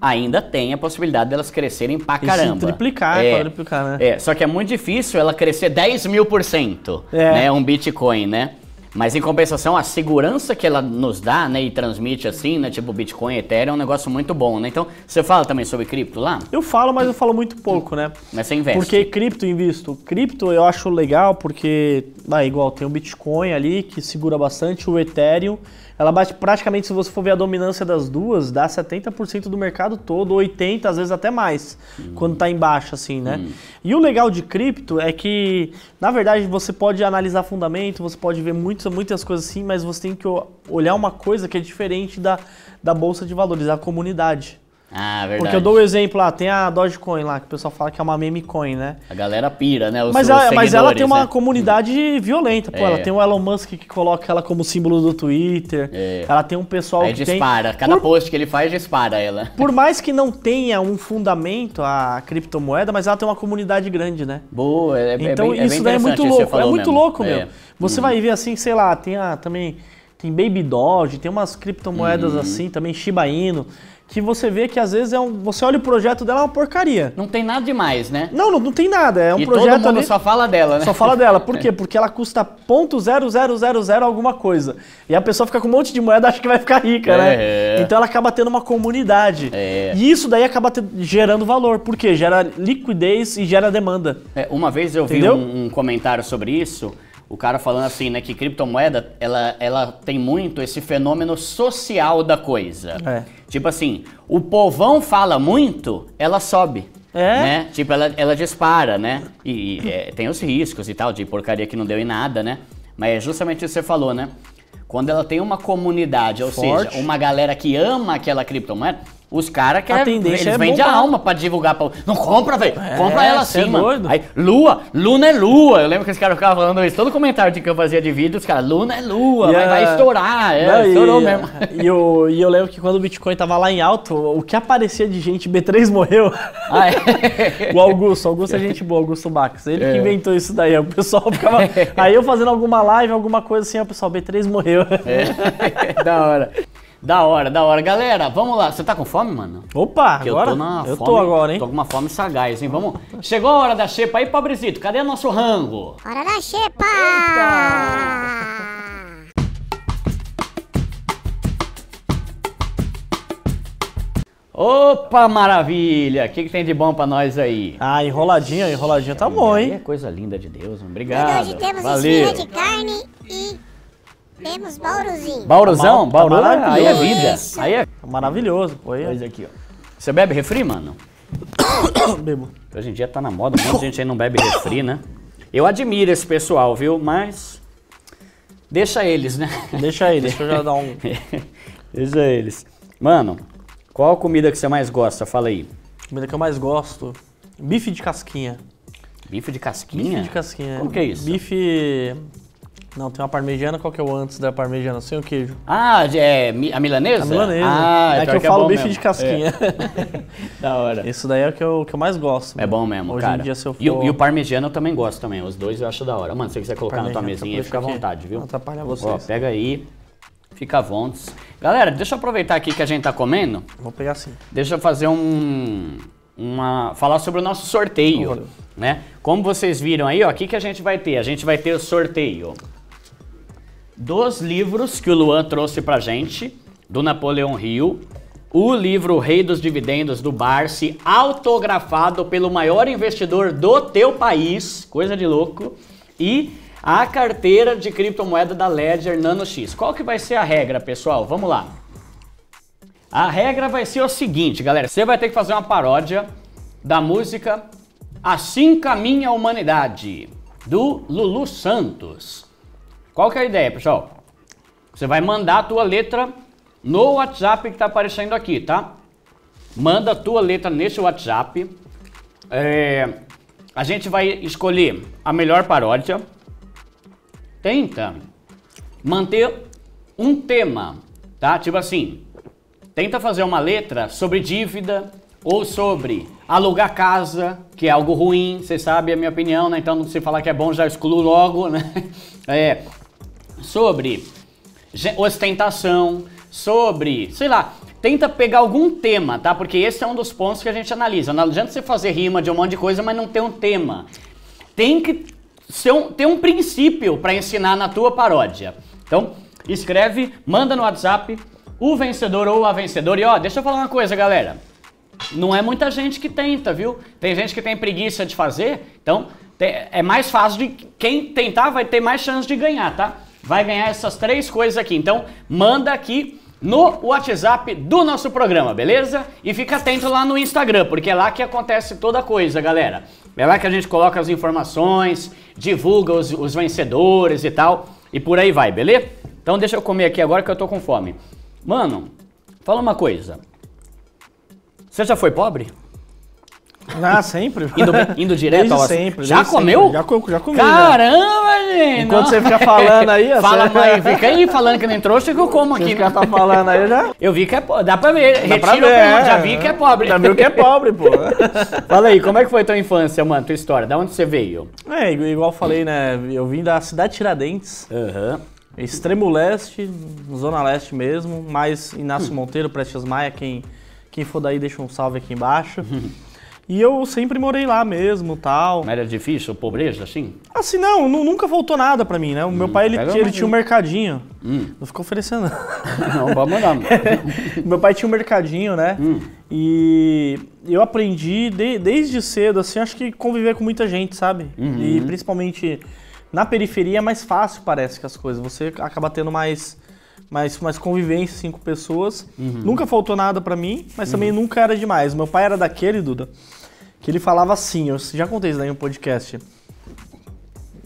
Ainda tem a possibilidade delas crescerem pra caramba. E se triplicar, é, quadruplicar, né? É, só que é muito difícil ela crescer 10 mil por cento, é. né? Um Bitcoin, né? Mas em compensação, a segurança que ela nos dá, né, e transmite assim, né, tipo Bitcoin, Ethereum, é um negócio muito bom, né? Então, você fala também sobre cripto lá? Eu falo, mas eu falo muito pouco, né? Mas você investe. Porque cripto invisto. Cripto eu acho legal porque, ah, igual, tem o Bitcoin ali que segura bastante, o Ethereum, ela bate praticamente, se você for ver a dominância das duas, dá 70% do mercado todo, 80%, às vezes até mais, quando está em baixa, assim, né? E o legal de cripto é que, na verdade, você pode analisar fundamento, você pode ver muitas, muitas coisas assim, mas você tem que olhar uma coisa que é diferente da, da bolsa de valores, a comunidade. Ah, verdade. Porque eu dou o um exemplo lá, ah, tem a Dogecoin lá, que o pessoal fala que é uma meme coin, né? A galera pira, né? Os, mas, ela, mas ela tem uma né? comunidade violenta, pô. É. Ela tem o Elon Musk que coloca ela como símbolo do Twitter. É. Ela tem um pessoal Aí que. dispara. Tem... Cada por... post que ele faz dispara ela. Por mais que não tenha um fundamento a criptomoeda, mas ela tem uma comunidade grande, né? Boa, é, é então, é bem, isso daí é muito louco. É muito mesmo. louco, meu. É. Você hum. vai ver assim, sei lá, tem a também. Tem Baby Doge, tem umas criptomoedas hum. assim, também Shiba Inu que você vê que às vezes é um, você olha o projeto dela é uma porcaria. Não tem nada demais, né? Não, não, não tem nada. É um e projeto todo mundo ali, só fala dela, né? Só fala dela. Por quê? Porque ela custa .0000 alguma coisa. E a pessoa fica com um monte de moeda acha que vai ficar rica, né? é. né? Então ela acaba tendo uma comunidade. É. E isso daí acaba gerando valor. Por quê? Gera liquidez e gera demanda. É, uma vez eu Entendeu? vi um, um comentário sobre isso o cara falando assim, né, que criptomoeda, ela, ela tem muito esse fenômeno social da coisa. É. Tipo assim, o povão fala muito, ela sobe. É? Né? Tipo, ela, ela dispara, né? E, e é, tem os riscos e tal, de porcaria que não deu em nada, né? Mas é justamente isso que você falou, né? Quando ela tem uma comunidade, ou Forte. seja, uma galera que ama aquela criptomoeda, os caras que eles é vendem a alma pra divulgar. Pra... Não compra, velho. É, compra ela assim, é mano. Aí, lua, luna é lua. Eu lembro que os caras ficavam falando isso. Todo comentário que eu fazia de vídeo, os caras, luna é lua, vai, a... vai estourar. É, Não, estourou e, mesmo. E eu, e eu lembro que quando o Bitcoin tava lá em alto, o que aparecia de gente, B3 morreu. Ah, é. o Augusto, Augusto é gente boa, Augusto Max. Ele que é. inventou isso daí. O pessoal ficava. Aí eu fazendo alguma live, alguma coisa assim, o pessoal, B3 morreu. É. da hora. Da hora, da hora. Galera, vamos lá. Você tá com fome, mano? Opa, que agora? Eu tô, na eu fome, tô agora, hein? Tô com uma fome sagaz, hein? Vamos. Chegou a hora da xepa aí, pobrezito. Cadê nosso rango? Hora da xepa! Opa, maravilha! O que, que, tem de bom pra nós aí? Ah, enroladinha, enroladinha tá bom, hein? É coisa linda de Deus, obrigado. E hoje temos Valeu. de carne e temos Bauruzinho. Bauruzão? Bauru? Tá, tá Bauru? aí é vida. Isso. Aí é, é tá maravilhoso, Aí... É. Olha aqui, ó. Você bebe refri, mano? Bebo. Hoje em dia tá na moda, muita gente aí não bebe refri, né? Eu admiro esse pessoal, viu? Mas deixa eles, né? Deixa eles, deixa eu já dar um... deixa eles. Mano, qual a comida que você mais gosta? Fala aí. Comida que eu mais gosto? Bife de casquinha. Bife de casquinha? Bife de casquinha. Como que é isso? Bife não, tem uma parmegiana, qual que é o antes da parmegiana? Sem o queijo. Ah, é a milanesa? A milanesa. Ah, é, é que eu é falo bife mesmo. de casquinha. É. da hora. Isso daí é o que eu, que eu mais gosto. É bom mesmo, Hoje cara. Em dia, se eu for... e, o, e o parmegiana eu também gosto também, os dois eu acho da hora. Mano, se você quiser colocar na tua mesinha, fica à vontade, viu? Não atrapalha vocês. Ó, pega aí, fica à vontade. Galera, deixa eu aproveitar aqui que a gente tá comendo. Vou pegar assim. Deixa eu fazer um... Uma, falar sobre o nosso sorteio, oh, né? Como vocês viram aí, ó, o que, que a gente vai ter? A gente vai ter o sorteio dos livros que o Luan trouxe pra gente, do Napoleão Hill, o livro Rei dos Dividendos do Barsi, autografado pelo maior investidor do teu país, coisa de louco, e a carteira de criptomoeda da Ledger Nano X. Qual que vai ser a regra, pessoal? Vamos lá. A regra vai ser o seguinte, galera, você vai ter que fazer uma paródia da música Assim Caminha a Humanidade, do Lulu Santos. Qual que é a ideia, pessoal? Você vai mandar a tua letra no WhatsApp que está aparecendo aqui, tá? Manda a tua letra nesse WhatsApp. É, a gente vai escolher a melhor paródia. Tenta manter um tema, tá? Tipo assim, tenta fazer uma letra sobre dívida ou sobre alugar casa, que é algo ruim, você sabe a minha opinião, né? Então, se falar que é bom, já excluo logo, né? É, sobre ostentação, sobre, sei lá, tenta pegar algum tema, tá? Porque esse é um dos pontos que a gente analisa. Não adianta você fazer rima de um monte de coisa, mas não ter um tema. Tem que ser um, ter um princípio para ensinar na tua paródia. Então, escreve, manda no WhatsApp o vencedor ou a vencedora. E ó, deixa eu falar uma coisa, galera. Não é muita gente que tenta, viu? Tem gente que tem preguiça de fazer, então é mais fácil de quem tentar vai ter mais chance de ganhar, tá? vai ganhar essas três coisas aqui. Então, manda aqui no WhatsApp do nosso programa, beleza? E fica atento lá no Instagram, porque é lá que acontece toda coisa, galera. É lá que a gente coloca as informações, divulga os, os vencedores e tal, e por aí vai, beleza? Então deixa eu comer aqui agora que eu tô com fome. Mano, fala uma coisa. Você já foi pobre? Ah, sempre. Indo, indo direto ao sempre. Já comeu? Sempre. Já, comeu já comi. Né? Caramba, já. gente! Enquanto não. você fica falando aí... Fala, mãe, fica aí falando que nem trouxa que eu como aqui. Você fica tá falando aí, já... Eu vi que é pobre. Dá pra ver. Dá pra ver. Já é. vi que é pobre. Já viu que é pobre, pô. Fala aí, como é que foi tua infância, mano? Tua história? Da onde você veio? É, igual eu falei, né? Eu vim da cidade Tiradentes. Aham. Uhum. Extremo Leste, Zona Leste mesmo, mas Inácio hum. Monteiro, Prestes Maia, quem, quem for daí deixa um salve aqui embaixo. E eu sempre morei lá mesmo, tal. Mas era difícil, pobreza, assim? Assim, não, nunca faltou nada pra mim, né? O hum, meu pai, ele, ele tinha, um mercadinho. Hum. Não ficou oferecendo. Não, pode mandar. meu pai tinha um mercadinho, né? Hum. E eu aprendi de, desde cedo, assim, acho que conviver com muita gente, sabe? Uhum. E principalmente na periferia é mais fácil, parece, que as coisas. Você acaba tendo mais mas, mas convivência assim, com pessoas. Uhum. Nunca faltou nada para mim, mas também uhum. nunca era demais. Meu pai era daquele, Duda, que ele falava assim, eu já contei isso daí no podcast.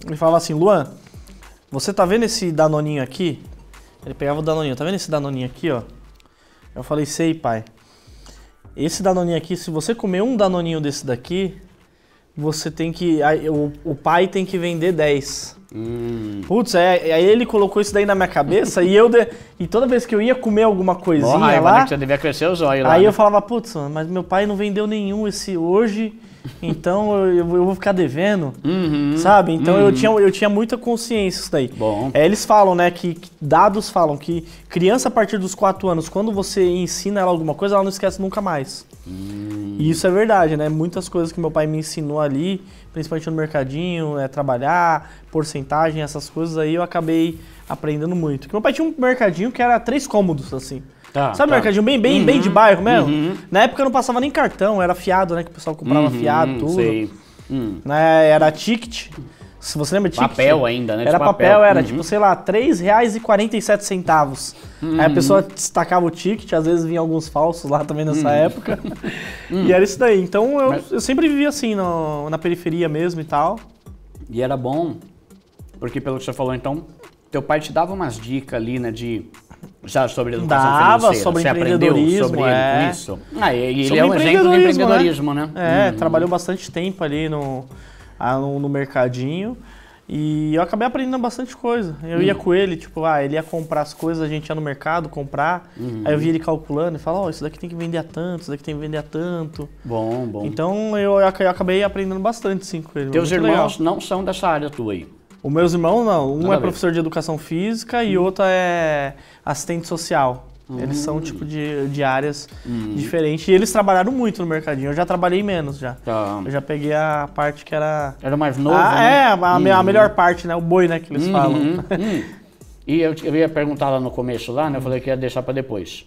Ele falava assim, Luan, você tá vendo esse danoninho aqui? Ele pegava o danoninho, tá vendo esse danoninho aqui, ó? Eu falei, sei, pai. Esse danoninho aqui, se você comer um danoninho desse daqui, você tem que. Aí, o, o pai tem que vender 10. Hum. Putz, é, é, aí ele colocou isso daí na minha cabeça e eu. De, e toda vez que eu ia comer alguma coisinha. lá, né, que você devia crescer os olhos lá. Aí né? eu falava, putz, mas meu pai não vendeu nenhum esse hoje. Então eu, eu vou ficar devendo, uhum, sabe? Então uhum. eu, tinha, eu tinha muita consciência disso daí. Bom. É, eles falam, né, que, dados falam que criança a partir dos 4 anos, quando você ensina ela alguma coisa, ela não esquece nunca mais. Hum. E isso é verdade, né? Muitas coisas que meu pai me ensinou ali, principalmente no mercadinho, né, trabalhar, porcentagem, essas coisas aí, eu acabei aprendendo muito. Porque meu pai tinha um mercadinho que era três cômodos, assim. Tá, Sabe tá. mercadinho bem, bem, uhum. bem de uhum, bairro mesmo? Uhum. Na época não passava nem cartão, era fiado, né? Que o pessoal comprava uhum, fiado, tudo. Sei. Hum. Né? Era ticket. Se você lembra ticket? Papel ainda, né? Era tipo papel, papel, era uhum. tipo, sei lá, R$3,47. Uhum. Aí a pessoa uhum. destacava o ticket, às vezes vinha alguns falsos lá também nessa época. E era isso daí. Então eu, Mas... eu sempre vivia assim, no, na periferia mesmo e tal. E era bom, porque pelo que você falou, então, teu pai te dava umas dicas ali, né, de já sobre educação Dava, financeira. sobre Você empreendedorismo, sobre é. isso? Ah, ele sobre é um exemplo de empreendedorismo, né? né? Uhum. É, hum. trabalhou bastante tempo ali ah, no, no mercadinho. E eu acabei aprendendo bastante coisa. Eu ia hum. com ele, tipo, ah, ele ia comprar as coisas, a gente ia no mercado comprar. Uhum. Aí eu via ele calculando e falava, ó, oh, isso daqui tem que vender a tanto, isso daqui tem que vender a tanto. Bom, bom. Então eu, eu acabei aprendendo bastante, sim, com ele. Teus irmãos legal. não são dessa área tua aí? Os meus irmãos não. Um é professor de educação física e hum. outro é assistente social. Eles são um tipo de, de áreas uhum. diferentes. E eles trabalharam muito no mercadinho. Eu já trabalhei menos já. Tá. eu já peguei a parte que era. Era mais novo? Ah, né? É, a, a, hum. melhor parte, né? O boi, né? Que eles hum, falam. Hum, e eu, eu, ia perguntar lá no começo, lá, né? Eu falei que ia deixar para depois.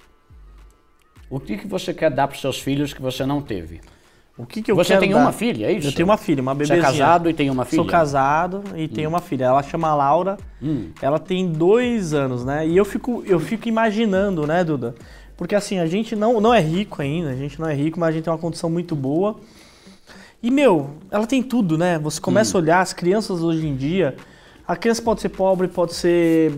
O que, que você quer dar para seus filhos que você não teve? O que, que eu Você quero tem dar? uma filha, é isso? Eu tenho uma filha, uma bebezinha. Você é casado e tem uma filha? Sou casado e hum. tenho uma filha. Ela chama Laura, hum. ela tem dois anos, né? E eu fico, eu fico imaginando, né, Duda? Porque assim, a gente não, não é rico ainda, a gente não é rico, mas a gente tem uma condição muito boa. E, meu, ela tem tudo, né? Você começa hum. a olhar as crianças hoje em dia a criança pode ser pobre, pode ser.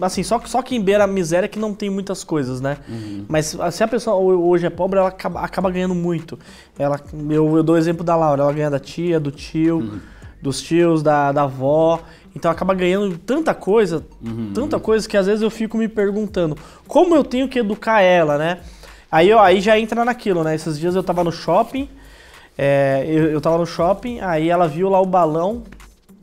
Assim, só, só quem beira a miséria que não tem muitas coisas, né? Uhum. Mas se a pessoa hoje é pobre, ela acaba, acaba ganhando muito. Ela, eu, eu, dou o exemplo da Laura, ela ganha da tia, do tio, uhum. dos tios, da, da avó. Então acaba ganhando tanta coisa, uhum. tanta coisa, que às vezes eu fico me perguntando como eu tenho que educar ela, né? Aí, ó, aí já entra naquilo, né? Esses dias eu tava no shopping, é, eu, eu tava no shopping, aí ela viu lá o balão,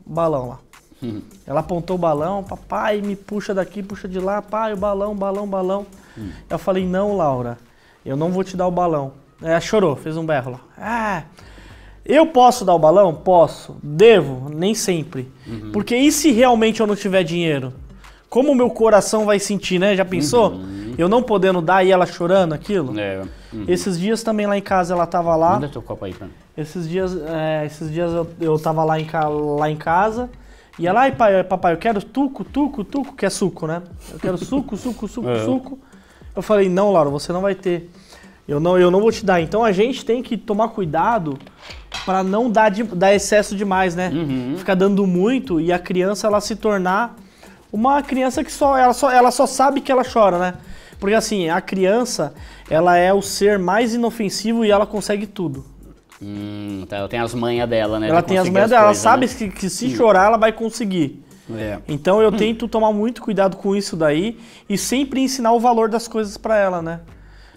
balão lá. Uhum. Ela apontou o balão, papai, me puxa daqui, puxa de lá, pai, o balão, balão, balão. Uhum. Eu falei, não, Laura, eu não vou te dar o balão. Ela chorou, fez um berro lá. Ah, eu posso dar o balão? Posso. Devo? Nem sempre. Uhum. Porque e se realmente eu não tiver dinheiro? Como o meu coração vai sentir, né? Já pensou? Uhum. Eu não podendo dar e ela chorando aquilo? É. Uhum. Esses dias também lá em casa ela tava lá. Manda teu copo aí Esses dias, é, esses dias eu, eu tava lá em, lá em casa Ia é lá e pai, papai, eu quero tuco, tuco, tuco, que é suco, né? Eu quero suco, suco, suco, é. suco. Eu falei, não, Laura, você não vai ter. Eu não, eu não vou te dar. Então a gente tem que tomar cuidado para não dar, de, dar excesso demais, né? Uhum. Ficar dando muito e a criança ela se tornar uma criança que só ela, só ela só sabe que ela chora, né? Porque assim, a criança, ela é o ser mais inofensivo e ela consegue tudo. Hum, tá, ela tem as manhas dela, né? Ela de tem as manhas dela, ela né? sabe que, que, se hum. chorar ela vai conseguir. É. Então eu hum. tento tomar muito cuidado com isso daí e sempre ensinar o valor das coisas para ela, né?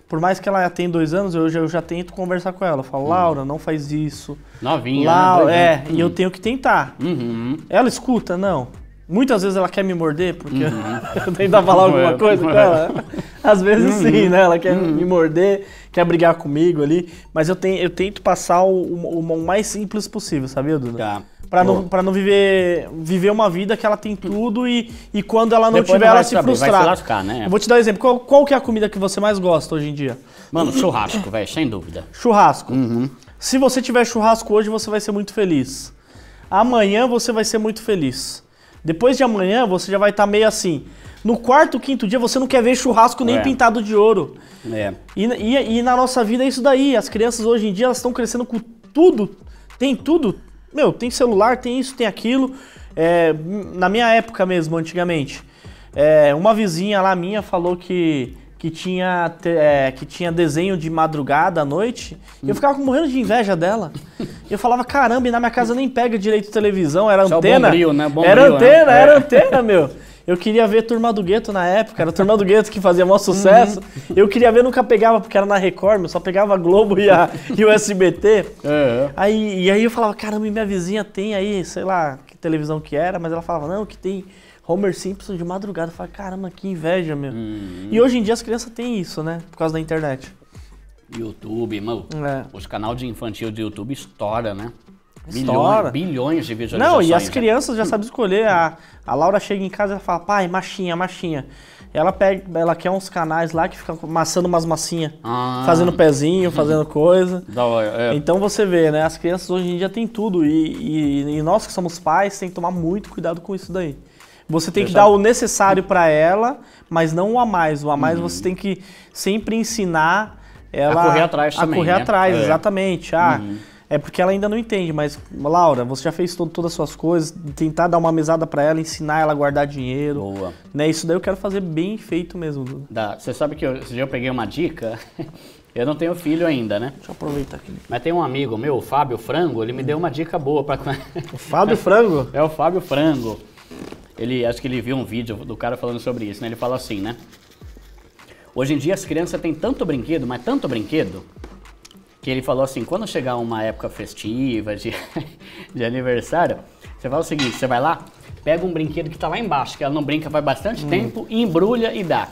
Por mais que ela tenha dois anos, eu já, eu já tento conversar com ela. Eu falo, hum. Laura, não faz isso. Novinha. Né? Laura, né? é, hum. e eu hum. tenho que tentar. Uhum. Ela escuta? Não. Muitas vezes ela quer me morder porque uhum. eu tento falar alguma é, coisa com ela. Às vezes uhum. sim, né? Ela quer uhum. me morder, quer brigar comigo ali. Mas eu, tenho, eu tento passar o, o, o mais simples possível, sabia, Duda? Tá. Pra não, pra não viver, viver uma vida que ela tem tudo e, e quando ela não Depois tiver, não ela se saber, frustrar. Vai se lascar, né? Eu vou te dar um exemplo. Qual, qual que é a comida que você mais gosta hoje em dia? Mano, churrasco, velho, sem dúvida. Churrasco. Uhum. Se você tiver churrasco hoje, você vai ser muito feliz. Amanhã você vai ser muito feliz. Depois de amanhã você já vai estar tá meio assim. No quarto, quinto dia você não quer ver churrasco nem é. pintado de ouro. É. E, e, e, na nossa vida é isso daí. As crianças hoje em dia elas estão crescendo com tudo. Tem tudo. Meu, tem celular, tem isso, tem aquilo. É, na minha época mesmo, antigamente. É, uma vizinha lá minha falou que que tinha, é, que tinha desenho de madrugada à noite. Hum. eu ficava morrendo de inveja dela. eu falava, caramba, e na minha casa nem pega direito televisão, era antena. Bombril, né? Bombril, era né? antena, né? era antena, meu. Eu queria ver Turma do Gueto na época, era Turma do Gueto que fazia maior sucesso. Uhum. Eu queria ver, nunca pegava, porque era na Record, eu só pegava a Globo e, a, e o SBT. É. Aí, e aí eu falava, caramba, e minha vizinha tem aí, sei lá que televisão que era, mas ela falava, não, que tem Homer Simpson de madrugada. Fala, caramba, que inveja, meu. Uhum. E hoje em dia as crianças têm isso, né? Por causa da internet. YouTube, mano. É. Os canais de infantil do YouTube estoura, né? Estoura. Milhões, bilhões de visualizações. Não, e as né? crianças já sabem escolher. A, a Laura chega em casa e fala, pai, machinha, machinha. Ela pega, ela quer uns canais lá que ficam amassando umas massinhas, ah. fazendo pezinho, fazendo coisa. Da hora, é. Então você vê, né? As crianças hoje em dia têm tudo e, e, e nós que somos pais tem que tomar muito cuidado com isso daí. Você tem que dar o necessário para ela, mas não o a mais. O a mais uhum. você tem que sempre ensinar ela a correr atrás a também, correr né? atrás, é. exatamente. Ah, uhum. é porque ela ainda não entende, mas Laura, você já fez todo, todas as suas coisas, tentar dar uma mesada para ela, ensinar ela a guardar dinheiro. Boa. Né? Isso daí eu quero fazer bem feito mesmo. Dá. Você sabe que eu, eu peguei uma dica. Eu não tenho filho ainda, né? Deixa eu aproveitar aqui. Mas tem um amigo meu, o Fábio Frango, ele me deu uma dica boa para O Fábio Frango? É o Fábio Frango. Ele, acho que ele viu um vídeo do cara falando sobre isso, né? Ele fala assim, né? Hoje em dia as crianças têm tanto brinquedo, mas tanto brinquedo, que ele falou assim, quando chegar uma época festiva, de, de aniversário, você faz o seguinte, você vai lá, pega um brinquedo que tá lá embaixo, que ela não brinca faz bastante hum. tempo, embrulha e dá.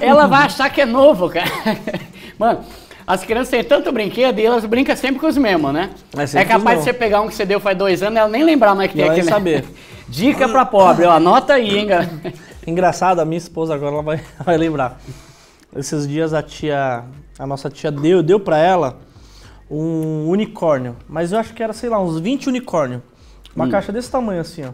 ela vai achar que é novo, cara. Mano, as crianças têm tanto brinquedo e elas brincam sempre com os mesmos, né? É, é capaz de você pegar um que você deu faz dois anos e ela nem lembrar mais que tem Nem saber. Dica pra pobre, ó, anota aí, hein, galera. Engraçado, a minha esposa agora ela vai, vai lembrar. Esses dias a tia, a nossa tia deu, deu pra ela um unicórnio, mas eu acho que era, sei lá, uns 20 unicórnio. Uma hum. caixa desse tamanho assim, ó.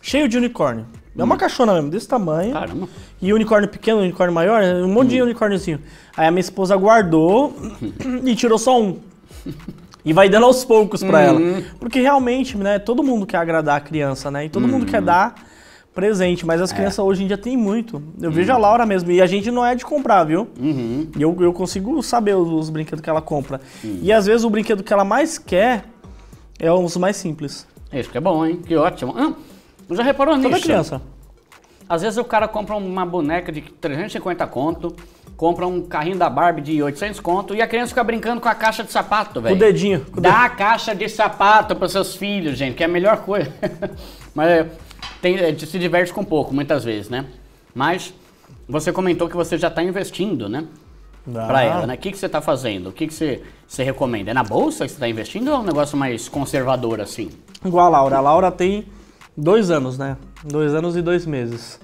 Cheio de unicórnio. É uma hum. caixona mesmo, desse tamanho. Caramba. E unicórnio pequeno, unicórnio maior, um monte de hum. unicórniozinho. Aí a minha esposa guardou hum. e tirou só um. E vai dando aos poucos para ela. Porque realmente, né, todo mundo quer agradar a criança, né? E todo mundo quer dar presente, mas as é. crianças hoje em dia tem muito. Eu vejo a Laura mesmo, e a gente não é de comprar, viu? Uhum. Eu, eu consigo saber os, os brinquedos que ela compra. E às vezes o brinquedo que ela mais quer é os mais simples. Isso que é bom, hein? Que ótimo. Ah, já reparou nisso? Toda criança. Às vezes o cara compra uma boneca de 350 conto, compra um carrinho da Barbie de 800 conto e a criança fica brincando com a caixa de sapato, velho. O dedinho. Com Dá a caixa de sapato para seus filhos, gente, que é a melhor coisa. Mas é, tem, é, se diverte com pouco, muitas vezes, né? Mas você comentou que você já está investindo, né? Ah. Para ela, né? O que, que você está fazendo? O que, que você, você recomenda? É na bolsa que você está investindo ou é um negócio mais conservador assim? Igual a Laura. A Laura tem Dois anos, né? Dois anos e dois meses.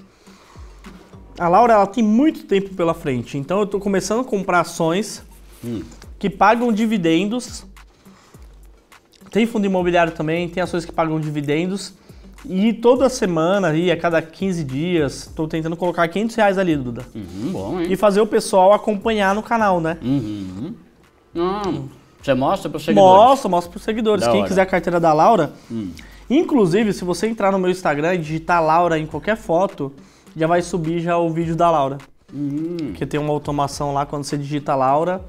A Laura ela tem muito tempo pela frente, então eu estou começando a comprar ações hum. que pagam dividendos. Tem fundo imobiliário também, tem ações que pagam dividendos. E toda semana, e a cada 15 dias, estou tentando colocar 500 reais ali, Duda. Uhum, bom, hein? E fazer o pessoal acompanhar no canal, né? Uhum. Hum. Você mostra para os seguidores? Mostra, mostra para os seguidores. Da Quem hora. quiser a carteira da Laura, hum. Inclusive, se você entrar no meu Instagram e digitar Laura em qualquer foto, já vai subir já o vídeo da Laura. Hum. tem uma automação lá quando você digita Laura,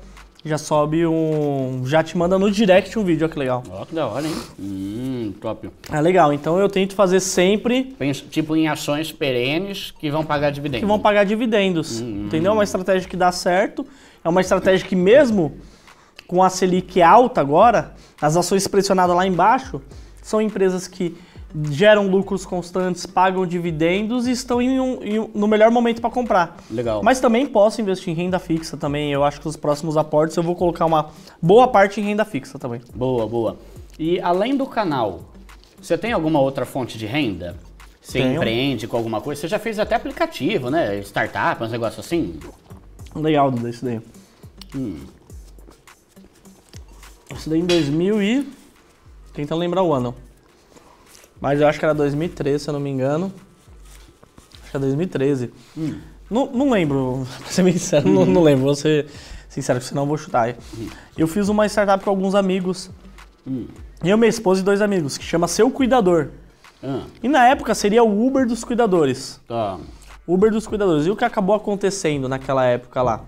já sobe um. Já te manda no direct um vídeo, olha que legal. Ó, que da hora, hein? Hum, top. É legal, então eu tento fazer sempre. tipo em ações perenes que vão pagar dividendos. Que vão pagar dividendos. Hum, hum. Entendeu? É uma estratégia que dá certo. É uma estratégia que mesmo com a Selic alta agora, as ações pressionadas lá embaixo, são empresas que geram lucros constantes, pagam dividendos e estão em um, em um, no melhor momento para comprar. Legal. Mas também posso investir em renda fixa também. Eu acho que os próximos aportes eu vou colocar uma boa parte em renda fixa também. Boa, boa. E além do canal, você tem alguma outra fonte de renda? Você Tenho. empreende com alguma coisa? Você já fez até aplicativo, né? Startup, uns negócios assim? Legal, Duda, isso daí. Hum. Isso daí em 2000 e... Então lembrar o ano. Mas eu acho que era 2013, se eu não me engano. Acho que é era 2013. Hum. Não, não lembro, pra ser bem sincero, hum. não, não, hum. lembro. Vou ser sincero, senão eu vou chutar. Hum. Eu fiz uma startup com alguns amigos. Hum. e Eu, minha esposa e dois amigos, que chama Seu Cuidador. Ah. E na época seria o Uber dos cuidadores. Tá. Uber dos cuidadores. E o que acabou acontecendo naquela época lá?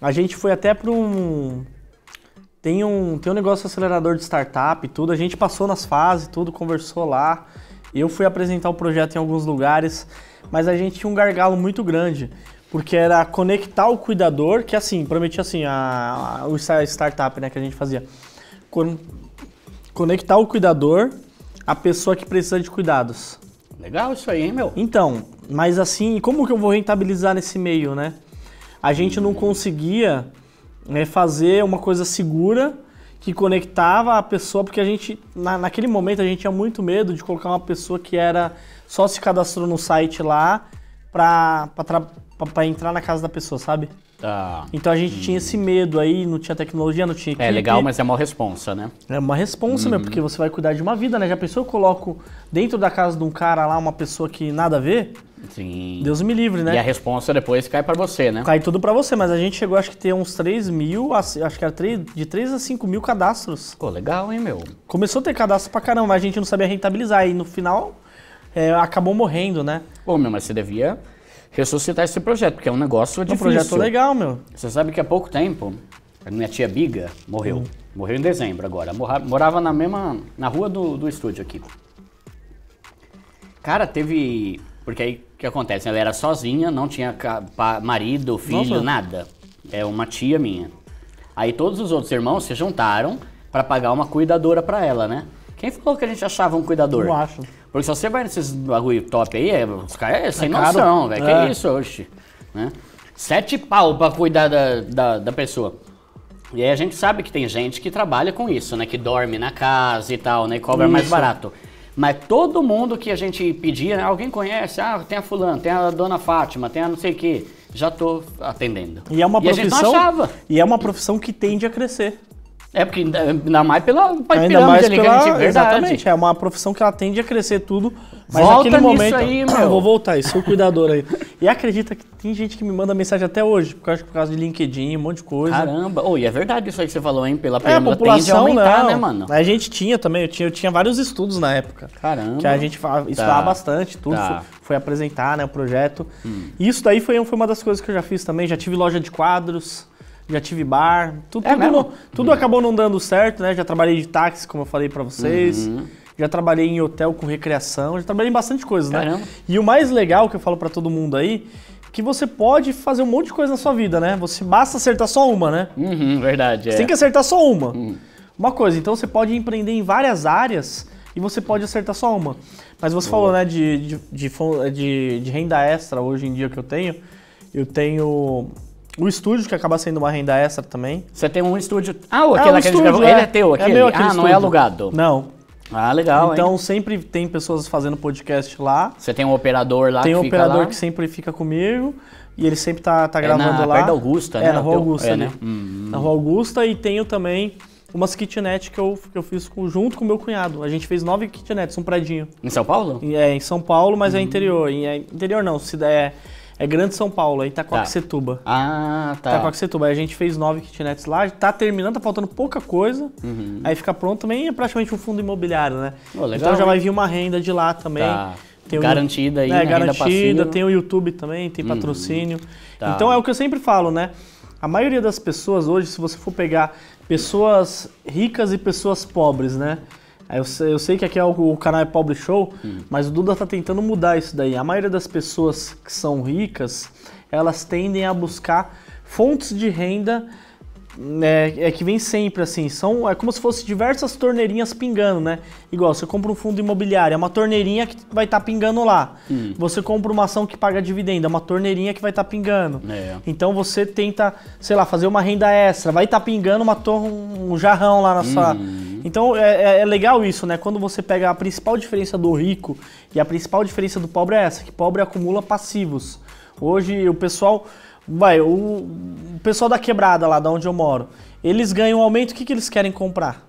A gente foi até para um tem um, tem um negócio acelerador de startup e tudo. A gente passou nas fases, tudo, conversou lá. Eu fui apresentar o projeto em alguns lugares, mas a gente tinha um gargalo muito grande, porque era conectar o cuidador, que assim, prometia assim, a, a, o startup né, que a gente fazia. Con conectar o cuidador à pessoa que precisa de cuidados. Legal isso aí, hein, meu? Então, mas assim, como que eu vou rentabilizar nesse meio, né? A gente não hum. conseguia né? Fazer uma coisa segura que conectava a pessoa, porque a gente, na, naquele momento, a gente tinha muito medo de colocar uma pessoa que era só se cadastrou no site lá para entrar na casa da pessoa, sabe? Ah. Então a gente hum. tinha esse medo aí, não tinha tecnologia, não tinha é equipe. É legal, mas é uma responsa, né? É uma responsa hum. mesmo, uhum. porque você vai cuidar de uma vida, né? Já pensou eu coloco dentro da casa de um cara lá uma pessoa que nada a ver? Sim. Deus me livre, né? E a responsa depois cai para você, né? Cai tudo para você, mas a gente chegou acho que ter uns 3 mil, acho que era 3, de 3 a 5 mil cadastros. Pô, legal, hein, meu? Começou a ter cadastro pra caramba, mas a gente não sabia rentabilizar. E no final é, acabou morrendo, né? Pô, meu, mas você devia ressuscitar esse projeto, porque é um negócio é difícil. Um projeto legal, meu. Você sabe que há pouco tempo, a minha tia Biga morreu. Hum. Morreu em dezembro agora. Morava na mesma. na rua do, do estúdio aqui. Cara, teve. Porque aí o que acontece? Ela era sozinha, não tinha marido, filho, Nossa. nada. É uma tia minha. Aí todos os outros irmãos se juntaram para pagar uma cuidadora para ela, né? Quem falou que a gente achava um cuidador? Eu acho. Porque se você vai nesses bagulho top aí, é, os caras é sem é noção, velho. Que é isso, oxe. Né? Sete pau pra cuidar da, da, da, pessoa. E aí a gente sabe que tem gente que trabalha com isso, né? Que dorme na casa e tal, né? E cobra isso. mais barato. Mas todo mundo que a gente pedia, né? alguém conhece, ah, tem a fulano, tem a dona Fátima, tem a não sei o quê, já tô atendendo. E é uma e profissão. E é uma profissão que tende a crescer. É, porque ainda mais pela, ainda mais ali, pela, gente, Exatamente, é uma profissão que ela tende a crescer tudo, mas Volta naquele momento... Aí, meu. Vou voltar aí, sou cuidador aí. e acredita que tem gente que me manda mensagem até hoje, por causa, por causa de LinkedIn, um monte de coisa. Caramba, oh, e é verdade isso aí que você falou, hein? Pela é, a população aumentar, não. né, mano? A gente tinha também, eu tinha, eu tinha vários estudos na época. Caramba. Que a gente falava, tá. bastante, tudo tá. foi, foi, apresentar, né, o projeto. Hum. Isso daí foi, foi uma das coisas que eu já fiz também, já tive loja de quadros já tive bar, tudo, é tudo, tudo acabou não dando certo, né? Já trabalhei de táxi, como eu falei para vocês. Uhum. Já trabalhei em hotel com recreação, já trabalhei em bastante coisa, né? Caramba. né? E o mais legal que eu falo para todo mundo aí, que você pode fazer um monte de coisa na sua vida, né? Você basta acertar só uma, né? Uhum, verdade. Você é. tem que acertar só uma. Uhum. Uma coisa, então você pode empreender em várias áreas e você pode acertar só uma. Mas você Boa. falou, né, de de, de, de, de renda extra hoje em dia que eu tenho. Eu tenho o estúdio, que acaba sendo uma renda extra também. Você tem um estúdio. Ah, o, é, aquele, é, que estúdio, gravou, é. ele é, é. teu, é aquele? É meu, aquele ah, estúdio. não é alugado. Não. Ah, legal. Então hein? sempre tem pessoas fazendo podcast lá. Você tem um operador lá tem um operador lá. que sempre fica comigo. E ele sempre tá, tá é gravando na, lá. Perto da Augusta, é, né? Na Rua teu, Augusta, é, né? né? Na Rua Augusta e tenho também umas kitnets que eu, que eu fiz com, junto com meu cunhado. A gente fez nove kitnets, um predinho. Em São Paulo? É, em São Paulo, mas hum. é uhum. interior. É interior não, se der. É Grande São Paulo, aí é Itacoaxetuba. Tá. Ah, tá. Itacoaxetuba. Aí a gente fez nove kitnets lá, tá terminando, tá faltando pouca coisa. Uhum. Aí fica pronto também, é praticamente um fundo imobiliário, né? Oh, legal, então já vai vir uma renda de lá também. Tá. Tem garantida aí, é, né? Garantida, tem o YouTube também, tem uhum. patrocínio. Uhum. Tá. Então é o que eu sempre falo, né? A maioria das pessoas hoje, se você for pegar pessoas ricas e pessoas pobres, né? Eu, eu sei que aqui é o, o canal é Pobre Show, hum. mas o Duda tá tentando mudar isso daí. A maioria das pessoas que são ricas, elas tendem a buscar fontes de renda né, é que vem sempre assim, são é como se fosse diversas torneirinhas pingando, né? Igual você compra um fundo imobiliário, é uma torneirinha que vai estar tá pingando lá. Hum. Você compra uma ação que paga dividendo, é uma torneirinha que vai estar tá pingando. É. Então você tenta, sei lá, fazer uma renda extra, vai estar tá pingando uma tor um jarrão lá na sua. Uhum. Então é, é, é legal isso, né? Quando você pega a principal diferença do rico e a principal diferença do pobre é essa, que pobre acumula passivos. Hoje o pessoal Vai, o, o pessoal da quebrada lá, da onde eu moro, eles ganham um aumento, o que, que eles querem comprar?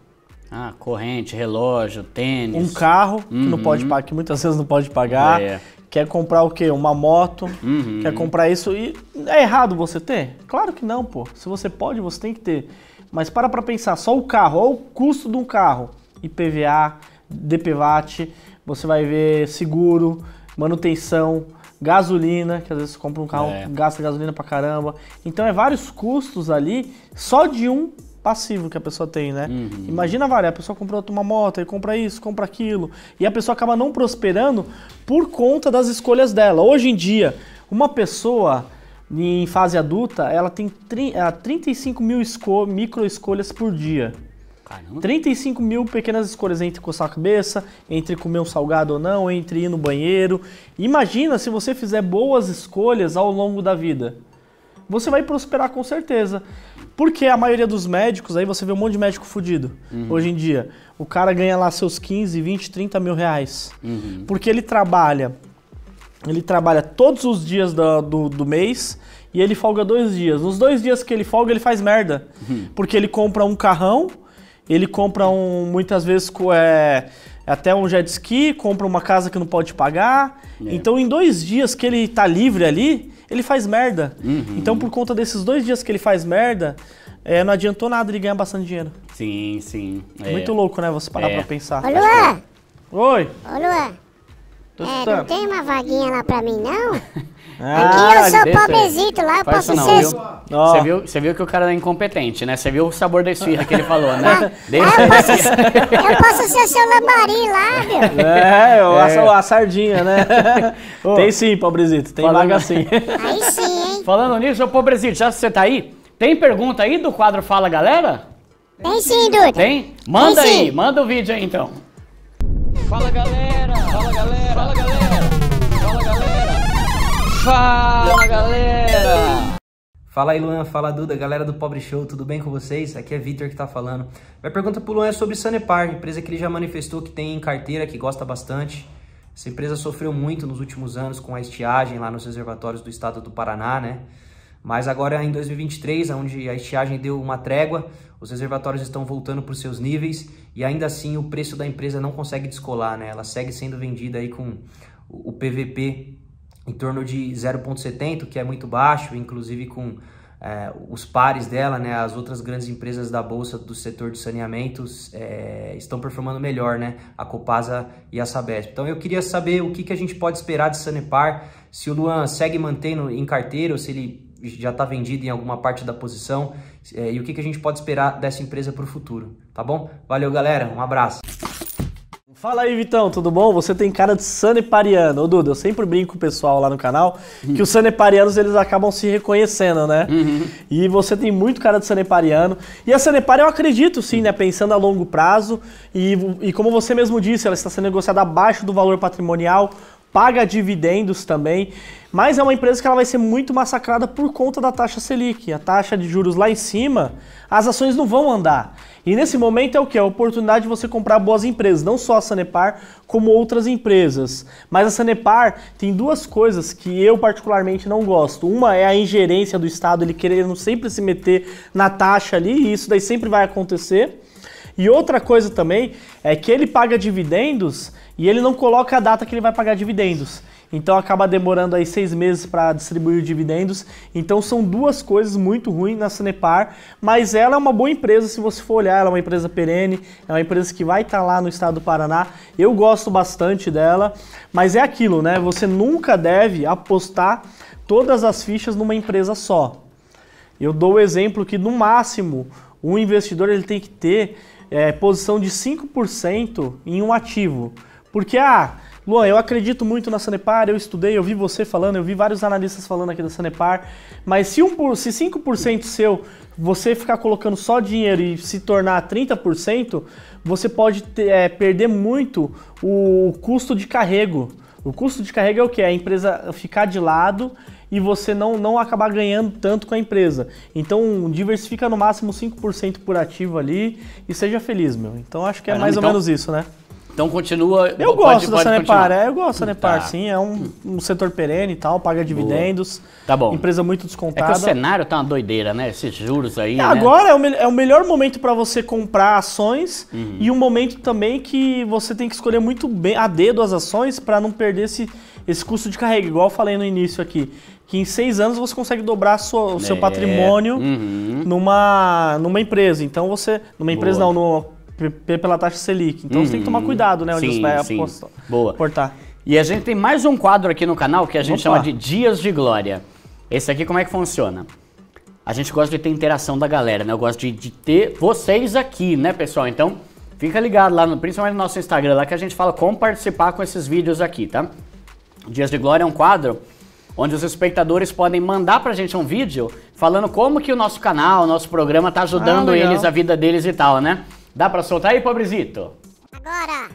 Ah, corrente, relógio, tênis. Um carro, uhum. que não uhum. pode pagar, que muitas vezes não pode pagar. É. Quer comprar o quê? Uma moto. Uhum. Quer comprar isso. E é errado você ter? Claro que não, pô. Se você pode, você tem que ter. Mas para pra pensar, só o carro, olha o custo de um carro. IPVA, DPVAT, você vai ver seguro, manutenção gasolina, que às vezes você compra um carro, é. gasta gasolina pra caramba. Então é vários custos ali só de um passivo que a pessoa tem, né? Uhum. Imagina, Vale, a pessoa comprou uma moto, aí compra isso, compra aquilo, e a pessoa acaba não prosperando por conta das escolhas dela. Hoje em dia, uma pessoa em fase adulta, ela tem 35 é, mil micro escolhas por dia. Caramba. 35 mil pequenas escolhas entre coçar a cabeça, entre comer um salgado ou não, entre ir no banheiro. Imagina se você fizer boas escolhas ao longo da vida. Você vai prosperar com certeza. Porque a maioria dos médicos, aí você vê um monte de médico fudido uhum. hoje em dia. O cara ganha lá seus 15, 20, 30 mil reais. Uhum. Porque ele trabalha. Ele trabalha todos os dias do, do, do mês e ele folga dois dias. Nos dois dias que ele folga, ele faz merda. Uhum. Porque ele compra um carrão ele compra um, muitas vezes é, é, até um jet ski, compra uma casa que não pode pagar. É. Então, em dois dias que ele tá livre ali, ele faz merda. Uhum. Então, por conta desses dois dias que ele faz merda, é, não adiantou nada ele ganhar bastante dinheiro. Sim, sim. É. Muito é. louco, né? Você parar é. pra pensar. Ô, Luan! Oi! Ô, Luan! Tô é, não tem uma vaguinha lá pra mim, não? Ah, Aqui é eu sou pobrezito lá, eu Faz posso isso não, ser. viu? Ó. Você viu, você viu que o cara é incompetente, né? Você viu o sabor da esfirra que ele falou, né? Ah, é, eu Eu posso ser seu lambari lá, meu. É, É. A, a sardinha, né? tem sim, pobrezito, tem falando- vaga sim. Aí sim, hein? Falando nisso, ô Pobrezito, já que você tá aí, tem pergunta aí do quadro Fala Galera? Tem sim, Duda. Tem? Manda Tem aí, manda o vídeo aí então. Fala galera, Fala galera! Fala aí Luan, fala Duda, galera do Pobre Show, tudo bem com vocês? Aqui é Vitor que tá falando. Minha pergunta pro Luan é sobre Sanepar, empresa que ele já manifestou que tem em carteira, que gosta bastante. Essa empresa sofreu muito nos últimos anos com a estiagem lá nos reservatórios do estado do Paraná, né? Mas agora em 2023, onde a estiagem deu uma trégua, os reservatórios estão voltando para os seus níveis e ainda assim o preço da empresa não consegue descolar, né? Ela segue sendo vendida aí com o PVP em torno de 0,70, que é muito baixo, inclusive com é, os pares dela, né, as outras grandes empresas da bolsa do setor de saneamentos é, estão performando melhor, né, a Copasa e a Sabesp. Então eu queria saber o que, que a gente pode esperar de Sanepar, se o Luan segue mantendo em carteira ou se ele já está vendido em alguma parte da posição é, e o que, que a gente pode esperar dessa empresa para o futuro, tá bom? Valeu galera, um abraço! Fala aí, Vitão, tudo bom? Você tem cara de sanepariano. Ô, Duda, eu sempre brinco com o pessoal lá no canal uhum. que os saneparianos eles acabam se reconhecendo, né? Uhum. E você tem muito cara de sanepariano. E a Sanepar, eu acredito sim, né? Pensando a longo prazo. E, e como você mesmo disse, ela está sendo negociada abaixo do valor patrimonial paga dividendos também, mas é uma empresa que ela vai ser muito massacrada por conta da taxa Selic. A taxa de juros lá em cima, as ações não vão andar. E nesse momento é o que? É a oportunidade de você comprar boas empresas, não só a Sanepar, como outras empresas. Mas a Sanepar tem duas coisas que eu particularmente não gosto. Uma é a ingerência do Estado, ele querendo sempre se meter na taxa ali, e isso daí sempre vai acontecer. E outra coisa também é que ele paga dividendos e ele não coloca a data que ele vai pagar dividendos. Então acaba demorando aí seis meses para distribuir dividendos. Então são duas coisas muito ruins na Sanepar, mas ela é uma boa empresa se você for olhar. Ela é uma empresa perene, é uma empresa que vai estar tá lá no estado do Paraná. Eu gosto bastante dela, mas é aquilo, né? Você nunca deve apostar todas as fichas numa empresa só. Eu dou o exemplo que no máximo o investidor ele tem que ter é, posição de 5% em um ativo. Porque, ah, Luan, eu acredito muito na Sanepar, eu estudei, eu vi você falando, eu vi vários analistas falando aqui da Sanepar, mas se, um, se 5% seu você ficar colocando só dinheiro e se tornar 30%, você pode ter, é, perder muito o custo de carrego. O custo de carrego é o que? É a empresa ficar de lado e você não, não acabar ganhando tanto com a empresa. Então diversifica no máximo 5% por ativo ali e seja feliz, meu. Então acho que é Caramba, ah, mais ou então- menos isso, né? Então continua. Eu gosto pode, da Sanepar, é, eu gosto da Sanepar, tá. sim. É um, um, setor perene e tal, paga dividendos. Boa. Tá bom. Empresa muito descontada. É que o cenário tá uma doideira, né? Esses juros aí. É, né? Agora é o, é o, melhor momento para você comprar ações uhum. e um momento também que você tem que escolher muito bem a dedo as ações para não perder esse, esse custo de carrega, igual eu falei no início aqui que em seis anos você consegue dobrar sua, o seu é. patrimônio uhum. numa, numa empresa. Então você. Numa empresa Boa. não, no, pela taxa Selic. Então uhum. você tem que tomar uhum. cuidado, né? Onde sim, você vai Boa. E a gente tem mais um quadro aqui no canal que a gente Opa. chama de Dias de Glória. Esse aqui como é que funciona? A gente gosta de ter interação da galera, né? Eu gosto de, de ter vocês aqui, né, pessoal? Então, fica ligado lá, no, principalmente no nosso Instagram, lá que a gente fala como participar com esses vídeos aqui, tá? Dias de Glória é um quadro onde os espectadores podem mandar pra gente um vídeo falando como que o nosso canal, o nosso programa tá ajudando ah, eles, a vida deles e tal, né? Dá pra soltar aí, pobrezito? Agora!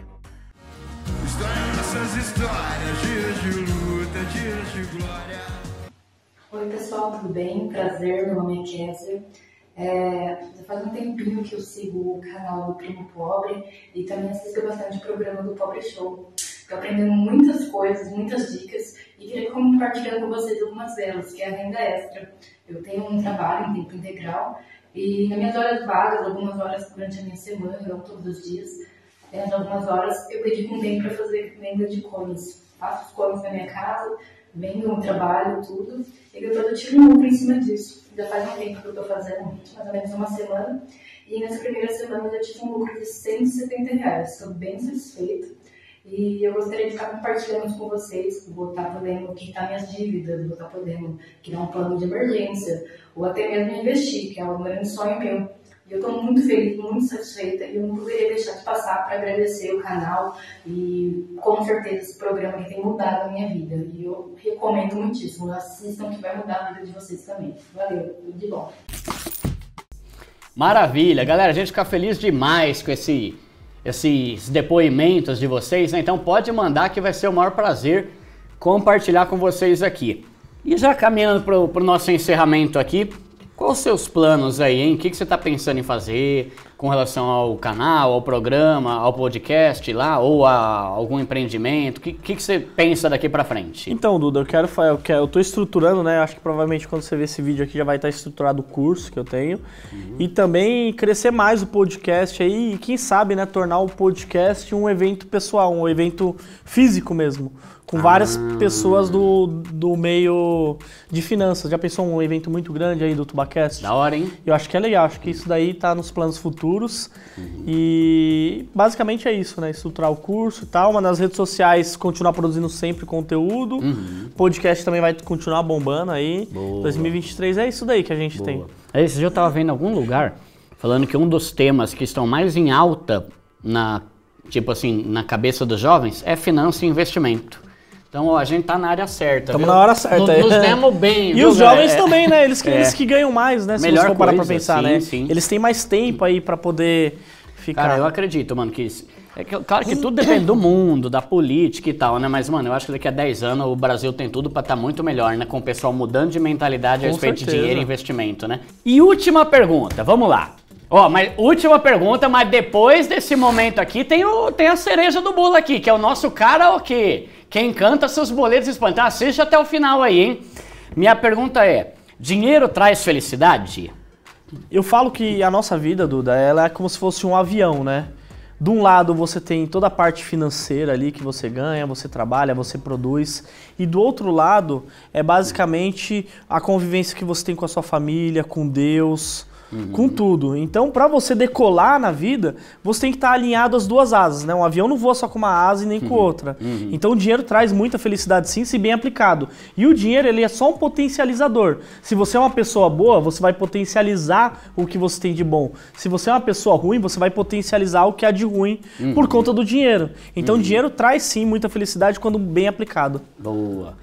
Oi pessoal, tudo bem? Prazer, meu nome é Kézia. É, faz um tempinho que eu sigo o canal do Primo Pobre e também assisto bastante o programa do Pobre Show. Estou aprendendo muitas coisas, muitas dicas compartilhando com vocês algumas delas, que é a renda extra. Eu tenho um trabalho em tempo integral e nas minhas horas vagas, algumas horas durante a minha semana, não todos os dias, dentro algumas horas, eu dedico um tempo para fazer venda de cones. Faço os cones na minha casa, vendo, trabalho, tudo, e depois eu tiro um lucro em cima disso. Já faz um tempo que eu estou fazendo, mais ou menos uma semana, e nessa primeira semana eu já tive um lucro de 170 reais. Estou bem satisfeita. E eu gostaria de ficar compartilhando com vocês, vou estar podendo quitar tá minhas dívidas, vou estar podendo criar um plano de emergência, ou até mesmo investir, que é um grande sonho meu. E eu estou muito feliz, muito satisfeita e eu não poderia deixar de passar para agradecer o canal e com certeza esse programa que tem mudado a minha vida. E eu recomendo muitíssimo, assistam que vai mudar a vida de vocês também. Valeu, tudo de bom. Maravilha, galera, a gente fica feliz demais com esse esses depoimentos de vocês, né? então pode mandar que vai ser o maior prazer compartilhar com vocês aqui. E já caminhando para o nosso encerramento aqui, quais os seus planos aí, hein? O que, que você está pensando em fazer? com relação ao canal, ao programa, ao podcast lá, ou a algum empreendimento? O que, que, que, você pensa daqui para frente? Então, Duda, eu quero falar, eu estou estruturando, né? Acho que provavelmente quando você ver esse vídeo aqui já vai estar estruturado o curso que eu tenho. Uhum. E também crescer mais o podcast aí e quem sabe, né, tornar o podcast um evento pessoal, um evento físico mesmo com várias ah. pessoas do, do meio de finanças. Já pensou um evento muito grande aí do Tubacast? Da hora, hein? Eu acho que é legal, acho que isso daí tá nos planos futuros. Uhum. E basicamente é isso, né? Estruturar o curso e tal, mas nas redes sociais continuar produzindo sempre conteúdo. Uhum. Podcast também vai continuar bombando aí. Boa. 2023 é isso daí que a gente Boa. tem. É, Esse dia eu tava vendo algum lugar falando que um dos temas que estão mais em alta na tipo assim, na cabeça dos jovens é finança e investimento. Então ó, a gente tá na área certa. Estamos na hora certa. No, nos demos bem. E viu, os jovens é. também, né? Eles que, é. eles que ganham mais, né? Se Melhor você for parar coisa, pra pensar, sim, né? Sim. Eles têm mais tempo aí para poder ficar. Cara, eu acredito, mano, que. É que, claro que tudo depende do mundo, da política e tal, né? Mas, mano, eu acho que daqui a 10 anos o Brasil tem tudo para estar tá muito melhor, né? Com o pessoal mudando de mentalidade com a respeito certeza. de dinheiro e investimento, né? E última pergunta, vamos lá. Ó, mas última pergunta, mas depois desse momento aqui tem, o, tem a cereja do bolo aqui, que é o nosso cara, o quê? Quem canta seus boletos espantar, seja até o final aí, hein? Minha pergunta é: dinheiro traz felicidade? Eu falo que a nossa vida, Duda, ela é como se fosse um avião, né? De um lado você tem toda a parte financeira ali que você ganha, você trabalha, você produz, e do outro lado é basicamente a convivência que você tem com a sua família, com Deus, uhum. com tudo. Então, para você decolar na vida, você tem que estar tá alinhado as duas asas, né? Um avião não voa só com uma asa e nem uhum. com outra. Uhum. Então, o dinheiro traz muita felicidade sim, se bem aplicado. E o dinheiro, ele é só um potencializador. Se você é uma pessoa boa, você vai potencializar o que você tem de bom. Se você é uma pessoa ruim, você vai potencializar o que há de ruim por uhum. conta do dinheiro. Então, o uhum. dinheiro traz sim muita felicidade quando bem aplicado. Boa.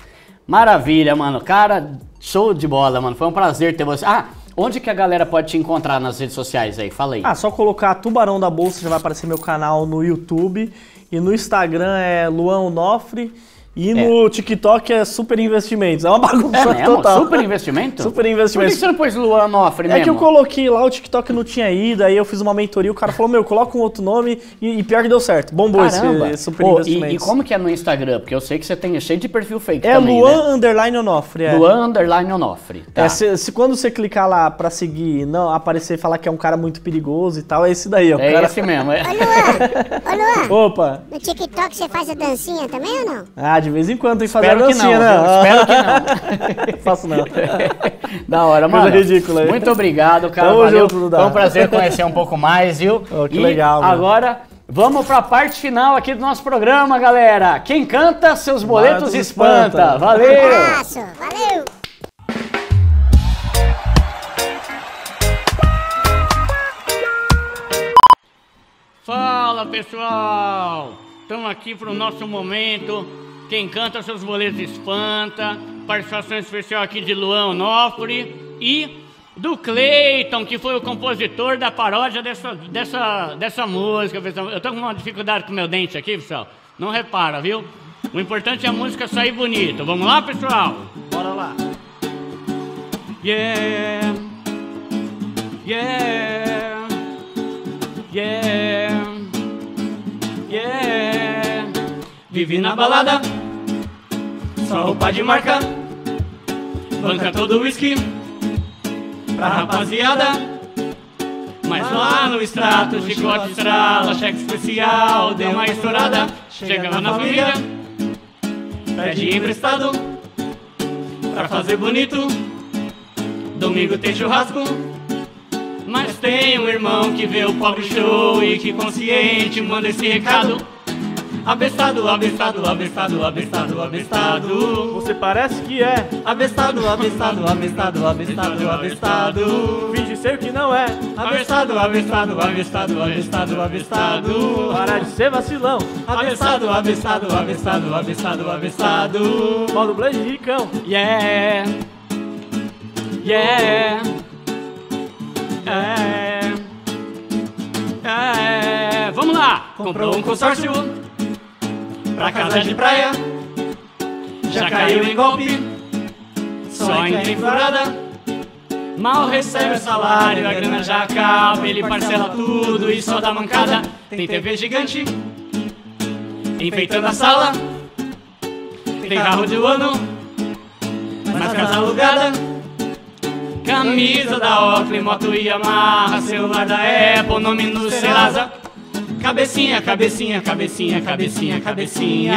Maravilha, mano. Cara, show de bola, mano. Foi um prazer ter você. Ah, Onde que a galera pode te encontrar nas redes sociais aí? Fala aí. Ah, só colocar Tubarão da Bolsa, já vai aparecer meu canal no YouTube. E no Instagram é Luan Onofre. E é. no TikTok é super investimentos. É uma bagunça é mesmo? total. Super investimento? Super investimento. Por que você não pôs Luan Onofre mesmo? É que eu coloquei lá, o TikTok não tinha ido, aí eu fiz uma mentoria, o cara falou, meu, coloca um outro nome e, e pior que deu certo. Bombou Caramba. esse super investimento. E, e, como que é no Instagram? Porque eu sei que você tem é cheio de perfil fake é também, né? Luan né? Underline Onofre. É. Luan Underline Onofre. Tá. É, se, se, quando você clicar lá pra seguir, não, aparecer e falar que é um cara muito perigoso e tal, é esse daí. Ó, é cara... esse mesmo. É. Ô Luan, ô Luan. Opa. No TikTok você faz a dancinha também ou não? Ah, de vez em quando tem que fazer Espero a dancinha, que não, né? Espero que não. Faço não. da hora, mano. Coisa ridícula aí. Muito obrigado, cara. Tamo Valeu. Junto, Foi um prazer conhecer um pouco mais, viu? Oh, que e legal, mano. agora... Vamos para a parte final aqui do nosso programa, galera. Quem canta, seus boletos espanta. espanta. Valeu! Abraço, valeu! Fala, pessoal! Estamos aqui para o nosso momento quem canta seus boletos espanta. Participação especial aqui de Luan Onofre e do Cleiton, que foi o compositor da paródia dessa, dessa, dessa música, Eu tô com uma dificuldade com meu dente aqui, pessoal. Não repara, viu? O importante é a música sair bonita. Vamos lá, pessoal? Bora lá. Yeah. Yeah. Yeah. Yeah. Vivi na balada só roupa de marca Banca todo whisky Pra rapaziada mas lá no extrato, chicote estrala, cheque especial, deu uma estourada, lá na família, pede emprestado, pra fazer bonito, domingo tem churrasco, mas tem um irmão que vê o pobre show e que consciente manda esse recado. Abestado, abestado, abestado, abestado, abestado. Você parece que é. Abestado, abestado, abestado, abestado, abestado. Finge ser que não é. Abestado, abestado, abestado, abestado, abestado. Para de ser vacilão. Abestado, abestado, abestado, abestado, abestado. Paulo Blaze Ricão. Yeah. Yeah. É, é, vamos lá! Comprou um consórcio pra casa de praia. Já caiu em golpe, só em temporada Mal recebe o salário, a grana já acaba. Ele parcela tudo e só dá mancada. Tem TV gigante enfeitando a sala. Tem carro de ano, mas casa alugada. Camisa da Oakley, moto e Yamaha, celular da Apple, nome no Serasa. Cabecinha, cabecinha, cabecinha, cabecinha, cabecinha.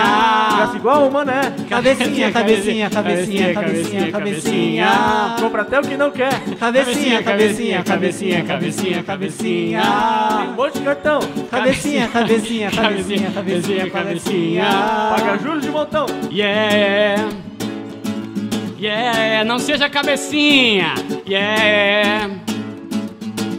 Gasta igual o mané. Cabecinha, cabecinha, cabecinha, cabecinha, cabecinha. Compra até o que não quer. Cabecinha, cabecinha, cabecinha, cabecinha, cabecinha. Tem um de cartão. Cabecinha, cabecinha, cabecinha, cabecinha, cabecinha. Paga juros de montão. Yeah. Yeah, não seja cabecinha. Yeah.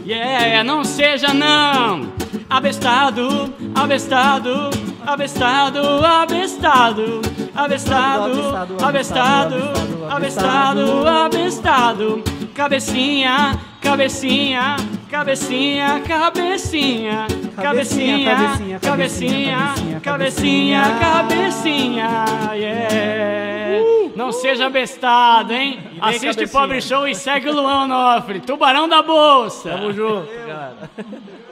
Yeah, não seja não. Avestado, avestado, avestado, avestado, avestado, avestado, avestado, avestado, cabecinha, cabecinha, cabecinha, cabecinha, cabecinha, cabecinha, cabecinha, cabecinha, yeah. Não seja avestado, hein? Assiste Pobre Show e segue o Luan Onofre, Tubarão da Bolsa. Tamo junto, cara.